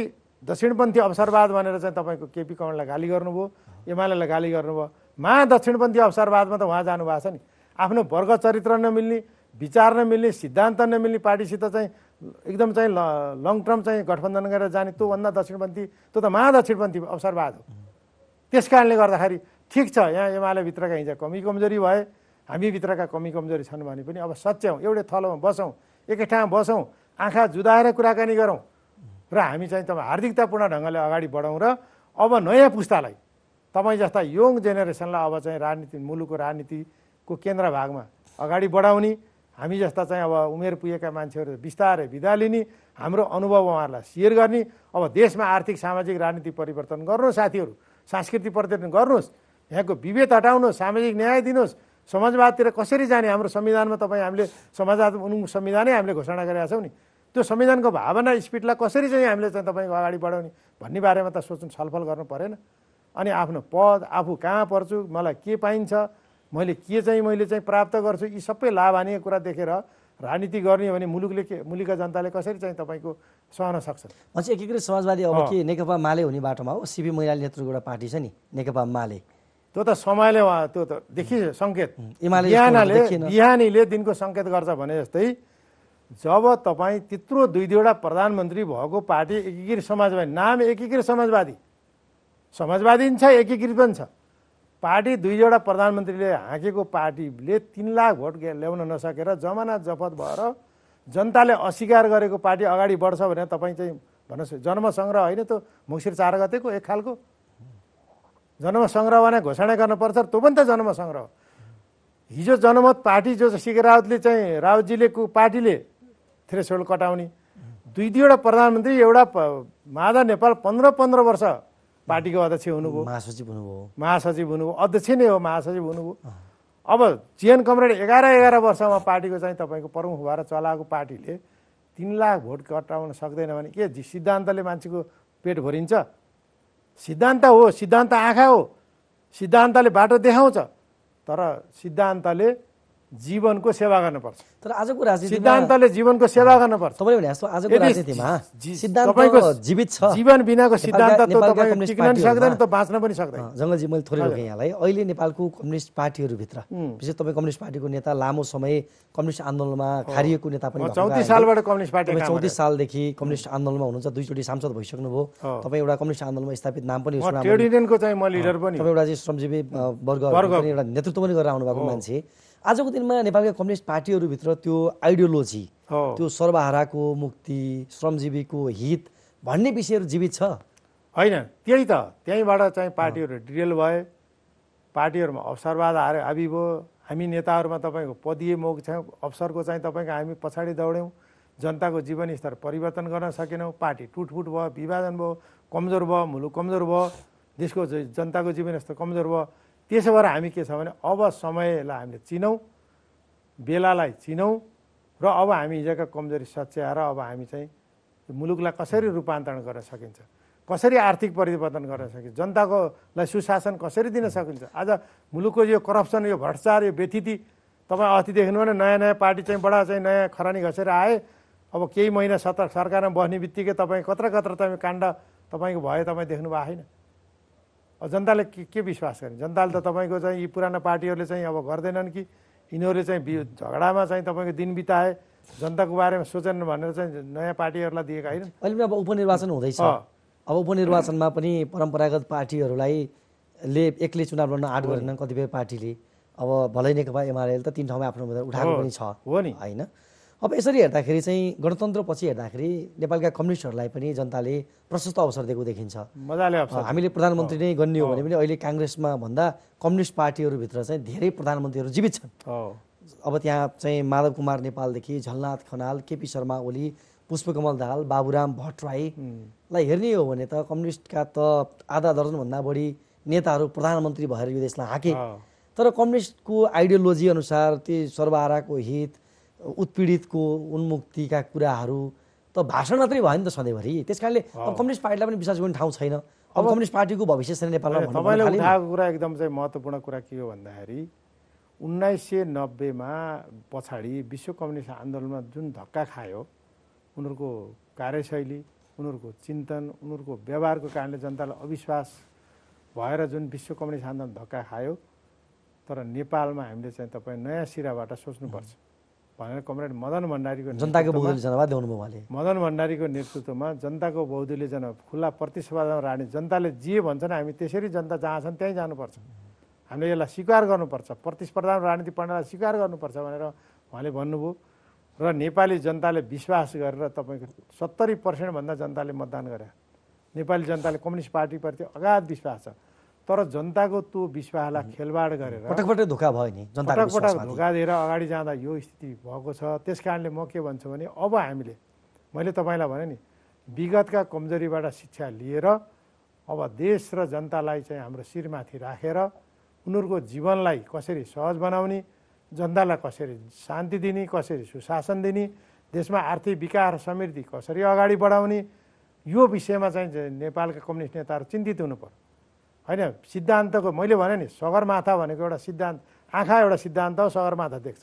दक्षिणपन्थी अवसरवाद भनेर चाहिँ तपाईँको केपी कमललाई गाली गर्नुभयो एमालेलाई गाली गर्नुभयो दक्षिणपन्थी अवसरवादमा त उहाँ जानुभएको छ नि आफ्नो वर्ग चरित्र नमिल्ने विचार नमिल्ने सिद्धान्त नमिल्ने पार्टीसित चाहिँ एकदम चाहिँ लङ टर्म चाहिँ गठबन्धन गरेर जाने भन्दा दक्षिणपन्थी त्यो त महादक्षिणपन्थी अवसरवाद हो त्यस कारणले गर्दाखेरि ठिक छ यहाँ एमालेभित्रका हिजो कमी कमजोरी भए हामीभित्रका कमी कमजोरी छन् भने पनि अब सच्याउँ एउटै थलोमा बसौँ एकै ठाउँमा बसौँ आँखा जुदाएर कुराकानी गरौँ र हामी चाहिँ तपाईँ हार्दिकतापूर्ण ढङ्गले अगाडि बढौँ र अब नयाँ पुस्तालाई तपाईँ जस्ता यङ जेनेरेसनलाई अब चाहिँ राजनीति मुलुकको राजनीतिको केन्द्र भागमा अगाडि बढाउने हामी जस्ता चाहिँ अब उमेर पुगेका मान्छेहरू बिस्तारै बिदा लिने हाम्रो अनुभव उहाँहरूलाई सेयर गर्ने अब देशमा आर्थिक सामाजिक राजनीतिक परिवर्तन गर्नुहोस् साथीहरू सांस्कृतिक परिवर्तन गर्नुहोस् यहाँको विभेद हटाउनुहोस् सामाजिक न्याय दिनुहोस् समाजवादतिर कसरी जाने हाम्रो संविधानमा तपाईँ हामीले समाजवाद उन्मुख संविधानै हामीले घोषणा गरेका छौँ नि त्यो संविधानको भावना स्पिडलाई कसरी चाहिँ हामीले चाहिँ तपाईँको अगाडि बढाउने भन्ने बारेमा त सोच्नु छलफल गर्नु परेन अनि आफ्नो पद आफू कहाँ पर्छु मलाई के पाइन्छ मैले के चाहिँ मैले चाहिँ प्राप्त गर्छु यी सबै लाभ हाने कुरा देखेर राजनीति गर्ने हो भने मुलुकले के मुलुकका जनताले कसरी चाहिँ तपाईँको सहन सक्छ म एकीकृत समाजवादी अब के नेकपा माले हुने बाटोमा हो सिपी महिला नेतृत्वको एउटा पार्टी छ नि नेकपा माले त्यो त समयले उहाँ त्यो त देखि सङ्केत बिहानले बिहानीले दिनको सङ्केत गर्छ भने जस्तै जब तपाईँ त्यत्रो दुई दुईवटा प्रधानमन्त्री भएको पार्टी एकीकृत समाजवादी नाम एकीकृत समाजवादी समाजवादी पनि छ एकीकृत पनि छ पार्टी दुईवटा प्रधानमन्त्रीले हाँकेको पार्टीले तिन लाख भोट ल्याउन नसकेर जमाना जफत भएर जनताले अस्वीकार गरेको पार्टी अगाडि बढ्छ भने तपाईँ चाहिँ भन्नुहोस् जन्मसङ्ग्रह होइन त मुक्सिर चार गतेको एक खालको जन्मसङ्ग्रह भने घोषणा गर्नुपर्छ त्यो पनि त जन्मसङ्ग्रह हिजो जनमत पार्टी जो सिके रावतले चाहिँ रावतजीले को पार्टीले थ्रेसोल्ड कटाउने दुई दुईवटा प्रधानमन्त्री एउटा माधव नेपाल पन्ध्र पन्ध्र वर्ष पार्टीको अध्यक्ष हुनुभयो महासचिव हुनुभयो महासचिव हुनुभयो अध्यक्ष नै हो महासचिव हुनुभयो अब जिएन कमरेड एघार एघार वर्षमा पार्टीको चाहिँ तपाईँको प्रमुख भएर चलाएको पार्टीले तिन लाख भोट कटाउन सक्दैन भने के सिद्धान्तले मान्छेको पेट भरिन्छ सिद्धान्त हो सिद्धान्त आँखा हो सिद्धान्तले बाटो देखाउँछ तर सिद्धान्तले जीवनको सेवा गर्नुपर्छ तर आजको राजनीति सिद्धान्तले जीवनको सेवा गर्नुपर्छ तपाईँले भने जस्तो आजको राजनीतिमा सिद्धान्त जीवित छ जीवन बिनाको सिद्धान्त त तपाईँ टिक्न सक्दैन त बाँच्न पनि सक्दैन जङ्गलजी मैले थोरै रोकेँ यहाँलाई अहिले नेपालको कम्युनिस्ट पार्टीहरूभित्र विशेष तपाईँ कम्युनिस्ट पार्टीको नेता लामो समय कम्युनिस्ट आन्दोलनमा खारिएको नेता पनि चौतिस सालबाट कम्युनिस्ट पार्टी चौतिस सालदेखि कम्युनिस्ट आन्दोलनमा हुनुहुन्छ दुईचोटि सांसद भइसक्नुभयो तपाईँ एउटा कम्युनिस्ट आन्दोलनमा स्थापित नाम पनि तपाईँ एउटा चाहिँ श्रमजीवी वर्ग एउटा नेतृत्व पनि गरेर आउनु भएको मान्छे आजको दिनमा नेपालका कम्युनिस्ट पार्टीहरूभित्र त्यो आइडियोलोजी त्यो सर्वहाराको मुक्ति श्रमजीवीको हित भन्ने विषयहरू जीवित छ होइन त्यही त त्यहीँबाट चाहिँ पार्टीहरू डिटेल भए पार्टीहरूमा अवसरवाद हारे हाबी भयो हामी नेताहरूमा तपाईँको पदीय मोग छ अवसरको चाहिँ तपाईँको हामी पछाडि दौड्यौँ जनताको जीवनस्तर परिवर्तन गर्न सकेनौँ पार्टी टुटफुट भयो विभाजन भयो कमजोर भयो मुलुक कमजोर भयो देशको जनताको जीवन जीवनस्तर कमजोर भयो त्यसो भएर हामी के छ भने अब समयलाई हामीले चिनौँ बेलालाई चिनौँ र अब हामी हिजोका कमजोरी सच्याएर अब हामी चाहिँ मुलुकलाई कसरी रूपान्तरण गर्न सकिन्छ कसरी आर्थिक परिवर्तन गर्न सकिन्छ जनताकोलाई सुशासन कसरी दिन सकिन्छ आज मुलुकको यो करप्सन यो भ्रष्टाचार यो व्यतिथि तपाईँ अस्ति देख्नु भने नयाँ नयाँ पार्टी चाहिँ बडा चाहिँ नयाँ खरानी घसेर आए अब केही महिना सत्ता सरकारमा बस्ने बित्तिकै तपाईँ कत्र कत्र तपाईँ काण्ड तपाईँको भयो तपाईँ देख्नुभएको होइन जनताले के के विश्वास गर्ने जनताले त तपाईँको चाहिँ यी पुरानो पार्टीहरूले चाहिँ अब गर्दैनन् कि यिनीहरूले चाहिँ झगडामा चाहिँ तपाईँको दिन बिताए जनताको बारेमा सोचेन भनेर चाहिँ नयाँ पार्टीहरूलाई दिएका होइन अहिले पनि अब उपनिर्वाचन हुँदैछ अब उपनिर्वाचनमा पनि परम्परागत पार्टीहरूलाई ले एक्लै चुनाव लड्न आँट गरेनन् कतिपय पार्टीले अब भलै नेकपा एमआरएल त तिन ठाउँमा आफ्नो उठाएको पनि छ हो नि होइन अब यसरी हेर्दाखेरि चाहिँ गणतन्त्रपछि हेर्दाखेरि नेपालका कम्युनिस्टहरूलाई पनि जनताले प्रशस्त अवसर दिएको देखिन्छ मजाले हामीले प्रधानमन्त्री नै गर्ने हो भने पनि अहिले काङ्ग्रेसमा भन्दा कम्युनिस्ट पार्टीहरूभित्र चाहिँ धेरै प्रधानमन्त्रीहरू जीवित छन् अब त्यहाँ चाहिँ माधव कुमार नेपालदेखि झलनाथ खनाल केपी शर्मा ओली पुष्पकमल दाहाल बाबुराम भट्टराईलाई हेर्ने हो भने त कम्युनिस्टका त आधा दर्जनभन्दा बढी नेताहरू प्रधानमन्त्री भएर यो देशलाई हाके तर कम्युनिस्टको आइडियोलोजी अनुसार ती सर्वहाराको हित उत्पीडितको उन्मुक्तिका कुराहरू त भाषण मात्रै भयो नि त सधैँभरि त्यस कारणले कम्युनिस्ट पार्टीलाई पनि विश्वास गर्ने ठाउँ छैन अब कम्युनिस्ट पार्टीको भविष्य छैन नेपालमा तपाईँले उठाएको कुरा एकदम चाहिँ महत्त्वपूर्ण कुरा के हो भन्दाखेरि उन्नाइस सय नब्बेमा पछाडि विश्व कम्युनिस्ट आन्दोलनमा जुन धक्का खायो उनीहरूको कार्यशैली उनीहरूको चिन्तन उनीहरूको व्यवहारको कारणले जनतालाई अविश्वास भएर जुन विश्व कम्युनिस्ट आन्दोलन धक्का खायो तर नेपालमा हामीले चाहिँ तपाईँ नयाँ सिराबाट सोच्नुपर्छ भनेर कमरेड मदन भण्डारीको जनताको बहुदलीय जनवाद ल्याउनुभयो उहाँले मदन भण्डारीको नेतृत्वमा जनताको बहुदलीय जन खुल्ला प्रतिस्पर्धामा राख्ने जनताले जे भन्छन् हामी त्यसरी जनता जहाँ छन् त्यहीँ जानुपर्छ हामीले यसलाई स्वीकार गर्नुपर्छ प्रतिस्पर्धामा राजनीति प्रणाली स्वीकार गर्नुपर्छ भनेर उहाँले भन्नुभयो र नेपाली जनताले विश्वास गरेर तपाईँको सत्तरी पर्सेन्टभन्दा जनताले मतदान गरे नेपाली जनताले कम्युनिस्ट पार्टीप्रति अगाध विश्वास छ तर जनताको त्यो विश्वासलाई खेलवाड गरेर पटक पटक धोका भयो नि पटक पटक धोका दिएर अगाडि जाँदा यो स्थिति भएको छ त्यस कारणले म के भन्छु भने अब हामीले मैले तपाईँलाई भने नि विगतका कमजोरीबाट शिक्षा लिएर अब देश र जनतालाई चाहिँ हाम्रो शिरमाथि राखेर उनीहरूको जीवनलाई कसरी सहज बनाउने जनतालाई कसरी शान्ति दिने कसरी सुशासन दिने देशमा आर्थिक विकास र समृद्धि कसरी अगाडि बढाउने यो विषयमा चाहिँ नेपालका कम्युनिस्ट नेताहरू चिन्तित हुनु पर्यो होइन सिद्धान्तको मैले भने नि सगरमाथा भनेको एउटा सिद्धान्त आँखा एउटा सिद्धान्त हो सगरमाथा देख्छ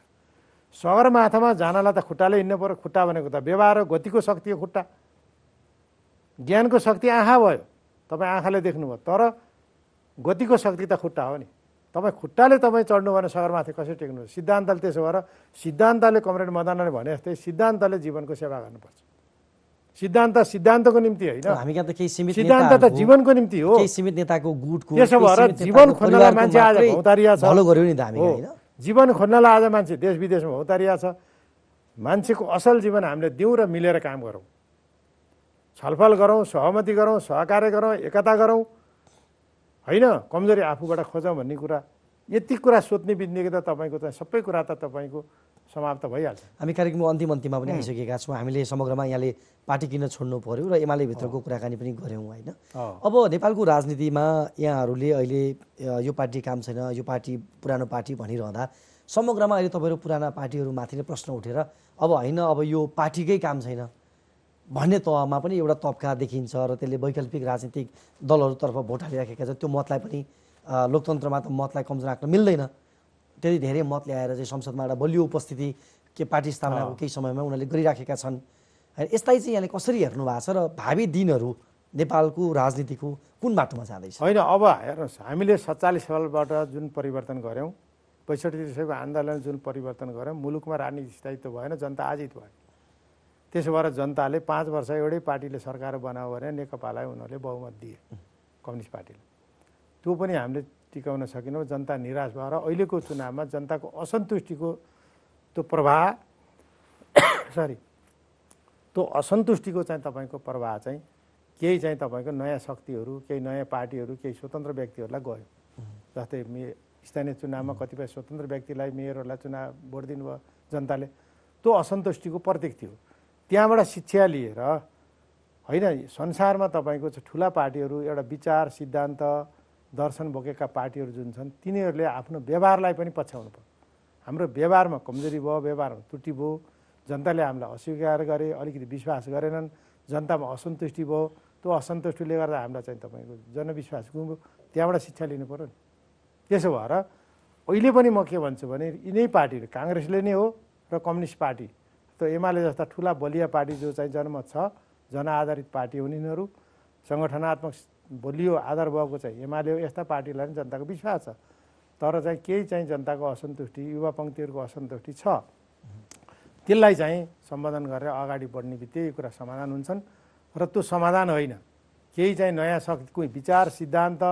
सगरमाथामा जानलाई त खुट्टाले हिँड्नु पऱ्यो खुट्टा भनेको त व्यवहार हो गतिको शक्ति हो खुट्टा ज्ञानको शक्ति आँखा भयो तपाईँ आँखाले देख्नुभयो तर गतिको शक्ति त खुट्टा हो नि तपाईँ खुट्टाले तपाईँ चढ्नु भने सगरमाथा कसरी टेक्नु सिद्धान्तले त्यसो भएर सिद्धान्तले कमरेड मदनले भने जस्तै सिद्धान्तले जीवनको सेवा गर्नुपर्छ सिद्धान्त सिद्धान्तको निम्ति होइन हामी कहाँ त केही सीमित सिद्धान्त त जीवनको निम्ति हो केही सीमित नेताको गुटको त्यसो भएर जीवन खोज्नलाई मान्छे आज भौतारिया छ गऱ्यो नि त हामी होइन जीवन खोज्नलाई आज मान्छे देश विदेशमा भौतारिया छ मान्छेको असल जीवन हामीले दिउँ र मिलेर काम गरौँ छलफल गरौँ सहमति गरौँ सहकार्य गरौँ एकता गरौँ होइन कमजोरी आफूबाट खोजौँ भन्ने कुरा यति कुरा सोध्ने बित्तिकै त तपाईँको त सबै कुरा त तपाईँको समाप्त भइहाल्छ हामी कार्यक्रमको अन्तिम अन्तिममा पनि आइसकेका छौँ हामीले समग्रमा यहाँले पार्टी किन छोड्नु पर्यो र एमाले भित्रको कुराकानी पनि गऱ्यौँ होइन अब नेपालको राजनीतिमा यहाँहरूले अहिले यो पार्टी काम छैन यो पार्टी पुरानो पार्टी भनिरहँदा समग्रमा अहिले तपाईँहरू पुराना पार्टीहरूमाथि नै प्रश्न उठेर अब होइन अब यो पार्टीकै काम छैन भन्ने तहमा पनि एउटा तब्का देखिन्छ र त्यसले वैकल्पिक राजनीतिक दलहरूतर्फ भोट हालिराखेका छ त्यो मतलाई पनि लोकतन्त्रमा त मतलाई कमजोर राख्न मिल्दैन त्यति धेरै मत ल्याएर चाहिँ संसदमा एउटा बलियो उपस्थिति के पार्टी स्थापनाको केही समयमा उनीहरूले गरिराखेका छन् होइन यसलाई चाहिँ यहाँले कसरी हेर्नु भएको छ र भावी दिनहरू नेपालको राजनीतिको कुन बाटोमा जाँदैछ होइन अब हेर्नुहोस् हामीले सत्तालिस सालबाट जुन परिवर्तन गऱ्यौँ पैँसठी सयको आन्दोलन जुन परिवर्तन गऱ्यौँ मुलुकमा राजनीति स्थायित्व भएन जनता आजित भयो त्यसो भएर जनताले पाँच वर्ष एउटै पार्टीले सरकार बनायो भने नेकपालाई उनीहरूले बहुमत दिए कम्युनिस्ट पार्टीले त्यो पनि हामीले टिकाउन सकेनौँ जनता निराश भएर अहिलेको चुनावमा जनताको असन्तुष्टिको त्यो प्रभाव सरी त्यो असन्तुष्टिको चाहिँ तपाईँको प्रवाह चाहिँ केही चाहिँ तपाईँको नयाँ शक्तिहरू केही नयाँ पार्टीहरू केही स्वतन्त्र व्यक्तिहरूलाई गयो जस्तै मे स्थानीय चुनावमा कतिपय स्वतन्त्र व्यक्तिलाई मेयरहरूलाई चुनाव भोट दिनुभयो जनताले त्यो असन्तुष्टिको प्रतीक थियो त्यहाँबाट शिक्षा लिएर होइन संसारमा तपाईँको ठुला पार्टीहरू एउटा विचार सिद्धान्त दर्शन बोकेका पार्टीहरू जुन छन् तिनीहरूले आफ्नो व्यवहारलाई पनि पछ्याउनु पर्यो हाम्रो व्यवहारमा कमजोरी भयो व्यवहारमा त्रुटि भयो जनताले हामीलाई अस्वीकार गरे अलिकति विश्वास गरेनन् जनतामा असन्तुष्टि भयो त्यो असन्तुष्टिले गर्दा हामीलाई चाहिँ तपाईँको जनविश्वास गुम्यो त्यहाँबाट शिक्षा लिनु पऱ्यो नि त्यसो भएर अहिले पनि म के भन्छु भने यिनै पार्टीहरू काङ्ग्रेसले नै हो र कम्युनिस्ट पार्टी त्यो एमाले जस्ता ठुला बलिया पार्टी जो चाहिँ जनमत छ जनआधारित पार्टी हुन् यिनीहरू सङ्गठनात्मक बलियो आधार भएको चाहिँ एमाले यस्ता पार्टीलाई पनि जनताको विश्वास छ तर चाहिँ केही चाहिँ जनताको असन्तुष्टि युवा पङ्क्तिहरूको असन्तुष्टि छ त्यसलाई चाहिँ सम्बोधन गरेर अगाडि बढ्ने बित्तिकै कुरा समाधान हुन्छन् र त्यो समाधान होइन केही चाहिँ नयाँ शक्ति कुनै विचार सिद्धान्त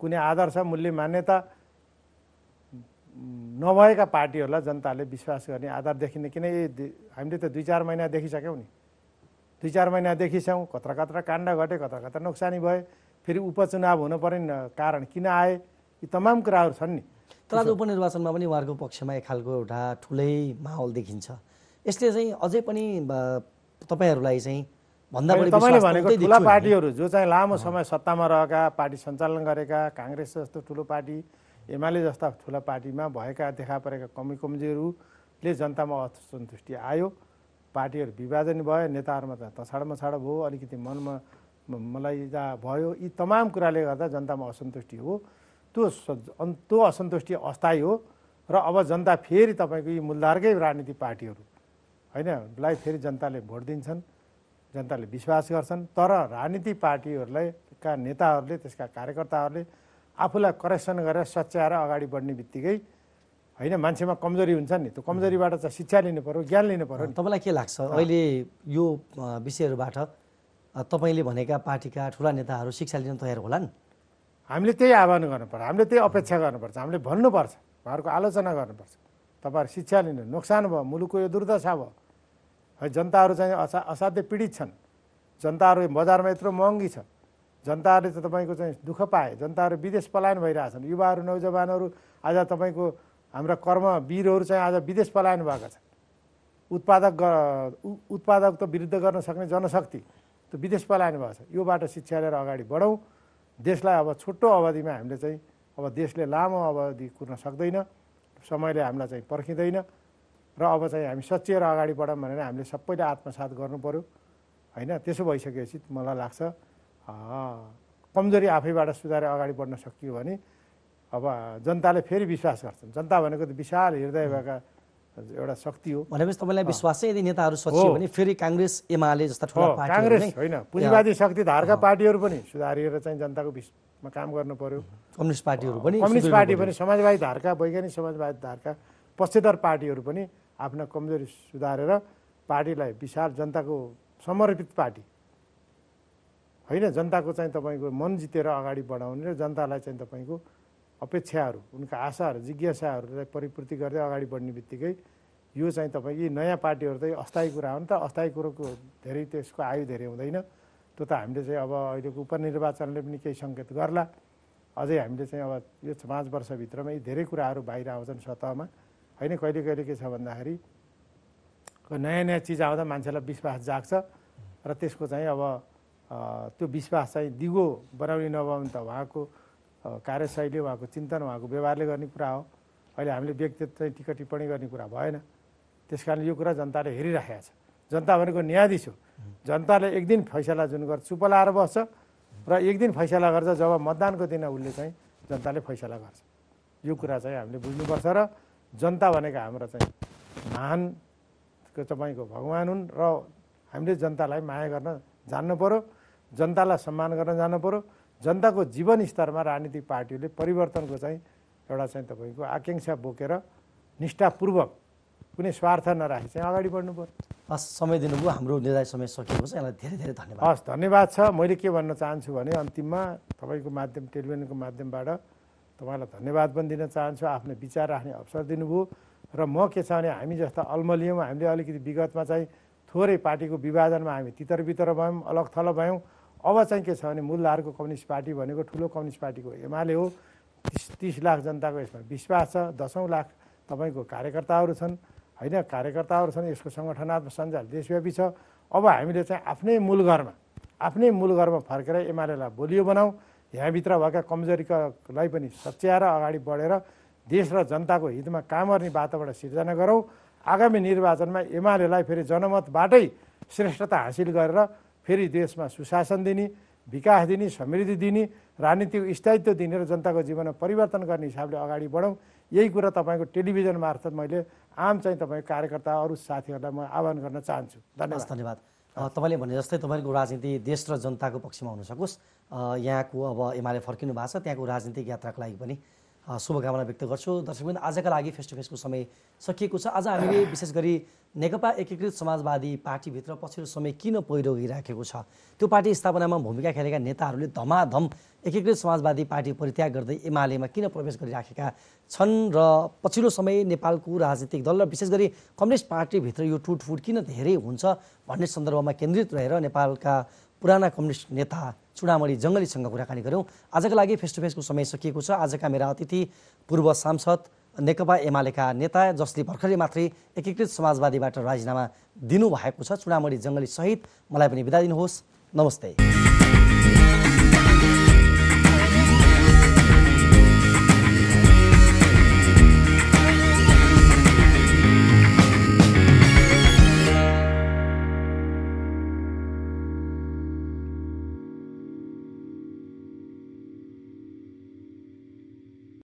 कुनै आदर्श मूल्य मान्यता नभएका पार्टीहरूलाई जनताले विश्वास गर्ने आधार देखिने किन हामीले त दुई चार महिना देखिसक्यौँ नि दुई चार महिना देखिसक्यौँ कत्रा कत्रा काण्ड घटे कत्रा कत्रा नोक्सानी भए फेरि उपचुनाव हुन पर्ने कारण किन आए यी तमाम कुराहरू छन् नि तर आज उपनिर्वाचनमा पनि उहाँहरूको पक्षमा एक खालको एउटा ठुलै माहौल देखिन्छ यसले चाहिँ अझै पनि तपाईँहरूलाई चाहिँ भन्दा बढी तपाईँले भनेको ठुला पार्टीहरू जो चाहिँ लामो समय सत्तामा रहेका पार्टी सञ्चालन गरेका काङ्ग्रेस जस्तो ठुलो पार्टी एमाले जस्ता ठुला पार्टीमा भएका देखा परेका कमी कमजोरीहरूले जनतामा असन्तुष्टि आयो पार्टीहरू विभाजन भयो नेताहरूमा त तछाड भयो अलिकति मनमा मलाई भयो यी तमाम कुराले गर्दा जनतामा असन्तुष्टि हो त्यो त्यो असन्तुष्टि अस्थायी हो र अब जनता फेरि तपाईँको यी मूलधारकै राजनीतिक पार्टीहरू होइन लाई फेरि जनताले भोट दिन्छन् जनताले विश्वास गर्छन् तर राजनीति पार्टीहरूलाई का नेताहरूले त्यसका कार्यकर्ताहरूले आफूलाई करेक्सन गरेर सच्याएर अगाडि बढ्ने बित्तिकै होइन मान्छेमा कमजोरी हुन्छ नि त्यो कमजोरीबाट चाहिँ शिक्षा लिनु पऱ्यो ज्ञान लिनु पऱ्यो तपाईँलाई के लाग्छ अहिले यो विषयहरूबाट तपाईँले भनेका पार्टीका ठुला नेताहरू शिक्षा लिन तयार होलान् हामीले त्यही आह्वान गर्नुपर्छ हामीले त्यही अपेक्षा गर्नुपर्छ हामीले भन्नुपर्छ उहाँहरूको आलोचना गर्नुपर्छ तपाईँहरू शिक्षा लिनु नोक्सान भयो मुलुकको यो दुर्दशा भयो है जनताहरू चाहिँ असा असाध्य पीडित छन् जनताहरू बजारमा यत्रो महँगी छ जनताहरूले त तपाईँको चाहिँ दुःख पाए जनताहरू विदेश पलायन भइरहेछन् युवाहरू नौजवानहरू आज तपाईँको हाम्रा कर्मवीरहरू चाहिँ आज विदेश पलायन भएका छन् उत्पादक उत्पादक त विरुद्ध गर्न सक्ने जनशक्ति त्यो विदेश पलायन भएको छ यो बाटो शिक्षा लिएर अगाडि बढौँ देशलाई अब छोटो अवधिमा हामीले चाहिँ अब देशले लामो अवधि कुर्न सक्दैन समयले हामीलाई चाहिँ पर्खिँदैन र अब चाहिँ हामी सचिएर अगाडि बढौँ भनेर हामीले सबैले आत्मसात गर्नु पऱ्यो होइन त्यसो भइसकेपछि मलाई लाग्छ कमजोरी आफैबाट सुधारेर अगाडि बढ्न सकियो भने अब जनताले फेरि विश्वास गर्छन् जनता भनेको त विशाल हृदय भएका एउटा शक्ति हो भनेपछि तपाईँलाई विश्वास यदि नेताहरू सोच्यो भने फेरि काङ्ग्रेस एमाले जस्ता ठुलो काङ्ग्रेस होइन पुँजीवादी शक्ति धारका पार्टीहरू पनि सुधारिएर चाहिँ जनताको बिचमा काम गर्नु पर्यो कम्युनिस्ट पार्टीहरू पनि कम्युनिस्ट पार्टी पनि समाजवादी धारका वैज्ञानिक समाजवादी धारका पक्षधर पार्टीहरू पनि आफ्ना कमजोरी सुधारेर पार्टीलाई विशाल जनताको समर्पित पार्टी होइन जनताको चाहिँ तपाईँको मन जितेर अगाडि बढाउने र जनतालाई चाहिँ तपाईँको अपेक्षाहरू उनका आशाहरू जिज्ञासाहरूलाई परिपूर्ति गर्दै अगाडि बढ्ने बित्तिकै यो चाहिँ तपाईँ यी नयाँ पार्टीहरू चाहिँ अस्थायी कुरा हो नि त अस्थायी कुरोको धेरै त्यसको आयु धेरै हुँदैन त्यो त हामीले चाहिँ अब अहिलेको उपनिर्वाचनले पनि केही सङ्केत गर्ला अझै हामीले चाहिँ अब यो पाँच वर्षभित्रमा यी धेरै कुराहरू बाहिर आउँछन् सतहमा होइन कहिले कहिले के छ भन्दाखेरि नयाँ नयाँ चिज आउँदा मान्छेलाई विश्वास जाग्छ र त्यसको चाहिँ अब त्यो विश्वास चाहिँ दिगो बनाउने नभए त उहाँको कार्यशैली उहाँको चिन्तन उहाँको व्यवहारले गर्ने कुरा हो अहिले हामीले व्यक्तित्व चाहिँ टिकट टिप्पणी गर्ने कुरा भएन त्यस कारणले यो कुरा जनताले हेरिराखेको छ जनता भनेको न्यायाधीश हो जनताले एक दिन फैसला जुन गर्छ चुप लाएर बस्छ र एक दिन फैसला गर्छ जब मतदानको दिन उसले चाहिँ जनताले फैसला गर्छ यो कुरा चाहिँ हामीले बुझ्नुपर्छ र जनता भनेको हाम्रो चाहिँ महान तपाईँको भगवान् हुन् र हामीले जनतालाई माया गर्न जान्नु पऱ्यो जनतालाई सम्मान गर्न जानु पऱ्यो जनताको जीवन स्तरमा राजनीतिक पार्टीहरूले परिवर्तनको चाहिँ एउटा चाहिँ तपाईँको आकाङ्क्षा बोकेर निष्ठापूर्वक कुनै स्वार्थ नराखी चाहिँ अगाडि बढ्नु पर्छ हस् समय दिनुभयो हाम्रो निर्धारित समय सकिएको छ यसलाई धेरै धेरै धन्यवाद हस् धन्यवाद छ मैले के भन्न चाहन्छु भने अन्तिममा तपाईँको माध्यम टेलिभिजनको माध्यमबाट तपाईँलाई धन्यवाद पनि दिन चाहन्छु आफ्नो विचार राख्ने अवसर दिनुभयो र म के छ भने हामी जस्ता अल्मलियौँ हामीले अलिकति विगतमा चाहिँ थोरै पार्टीको विभाजनमा हामी तितर बितर भयौँ अलग भयौँ अब चाहिँ के छ भने मुल्लाहरूको कम्युनिस्ट पार्टी भनेको ठुलो कम्युनिस्ट पार्टीको एमाले हो तिस तिस लाख जनताको यसमा विश्वास छ दसौँ लाख तपाईँको कार्यकर्ताहरू छन् होइन कार्यकर्ताहरू छन् यसको सङ्गठनात्मक सञ्जाल देशव्यापी छ अब हामीले चाहिँ आफ्नै मूलघरमा आफ्नै मूलघरमा फर्केर एमालेलाई बोलियो बनाऊ यहाँभित्र भएका कमजोरीकालाई पनि सच्याएर अगाडि बढेर देश र जनताको हितमा काम गर्ने वातावरण सिर्जना गरौँ आगामी निर्वाचनमा एमालेलाई फेरि जनमतबाटै श्रेष्ठता हासिल गरेर फेरि देशमा सुशासन दिने विकास दिने समृद्धि दिने राजनीतिक स्थायित्व दिने र जनताको जीवनमा परिवर्तन गर्ने हिसाबले अगाडि बढौँ यही कुरा तपाईँको टेलिभिजन मार्फत मैले आम चाहिँ तपाईँको कार्यकर्ता अरू साथीहरूलाई म आह्वान गर्न चाहन्छु धन्यवाद धन्यवाद तपाईँले भने जस्तै तपाईँको राजनीति देश र जनताको पक्षमा हुन सकोस् यहाँको अब एमाले फर्किनु भएको छ त्यहाँको राजनीतिक यात्राको लागि पनि शुभकामना व्यक्त गर्छु दर्शकबिन आजका लागि फेस टु फेसको समय सकिएको छ आज हामीले विशेष गरी नेकपा एकीकृत समाजवादी पार्टीभित्र पछिल्लो समय किन पहिरो गइराखेको छ त्यो पार्टी स्थापनामा भूमिका खेलेका नेताहरूले धमाधम एकीकृत समाजवादी पार्टी परित्याग गर्दै एमालेमा किन प्रवेश गरिराखेका छन् र पछिल्लो समय नेपालको राजनीतिक दल र विशेष गरी कम्युनिस्ट पार्टीभित्र यो टुटफुट किन धेरै हुन्छ भन्ने सन्दर्भमा केन्द्रित रहेर नेपालका पुराना कम्युनिस्ट नेता चुडामणी जङ्गलीसँग कुराकानी गऱ्यौँ आजको लागि फेस टु फेसको समय सकिएको छ आजका मेरा अतिथि पूर्व सांसद नेकपा एमालेका नेता जसले भर्खरै मात्रै एकीकृत समाजवादीबाट राजीनामा दिनुभएको छ चुडामणी सहित मलाई पनि बिदा दिनुहोस् नमस्ते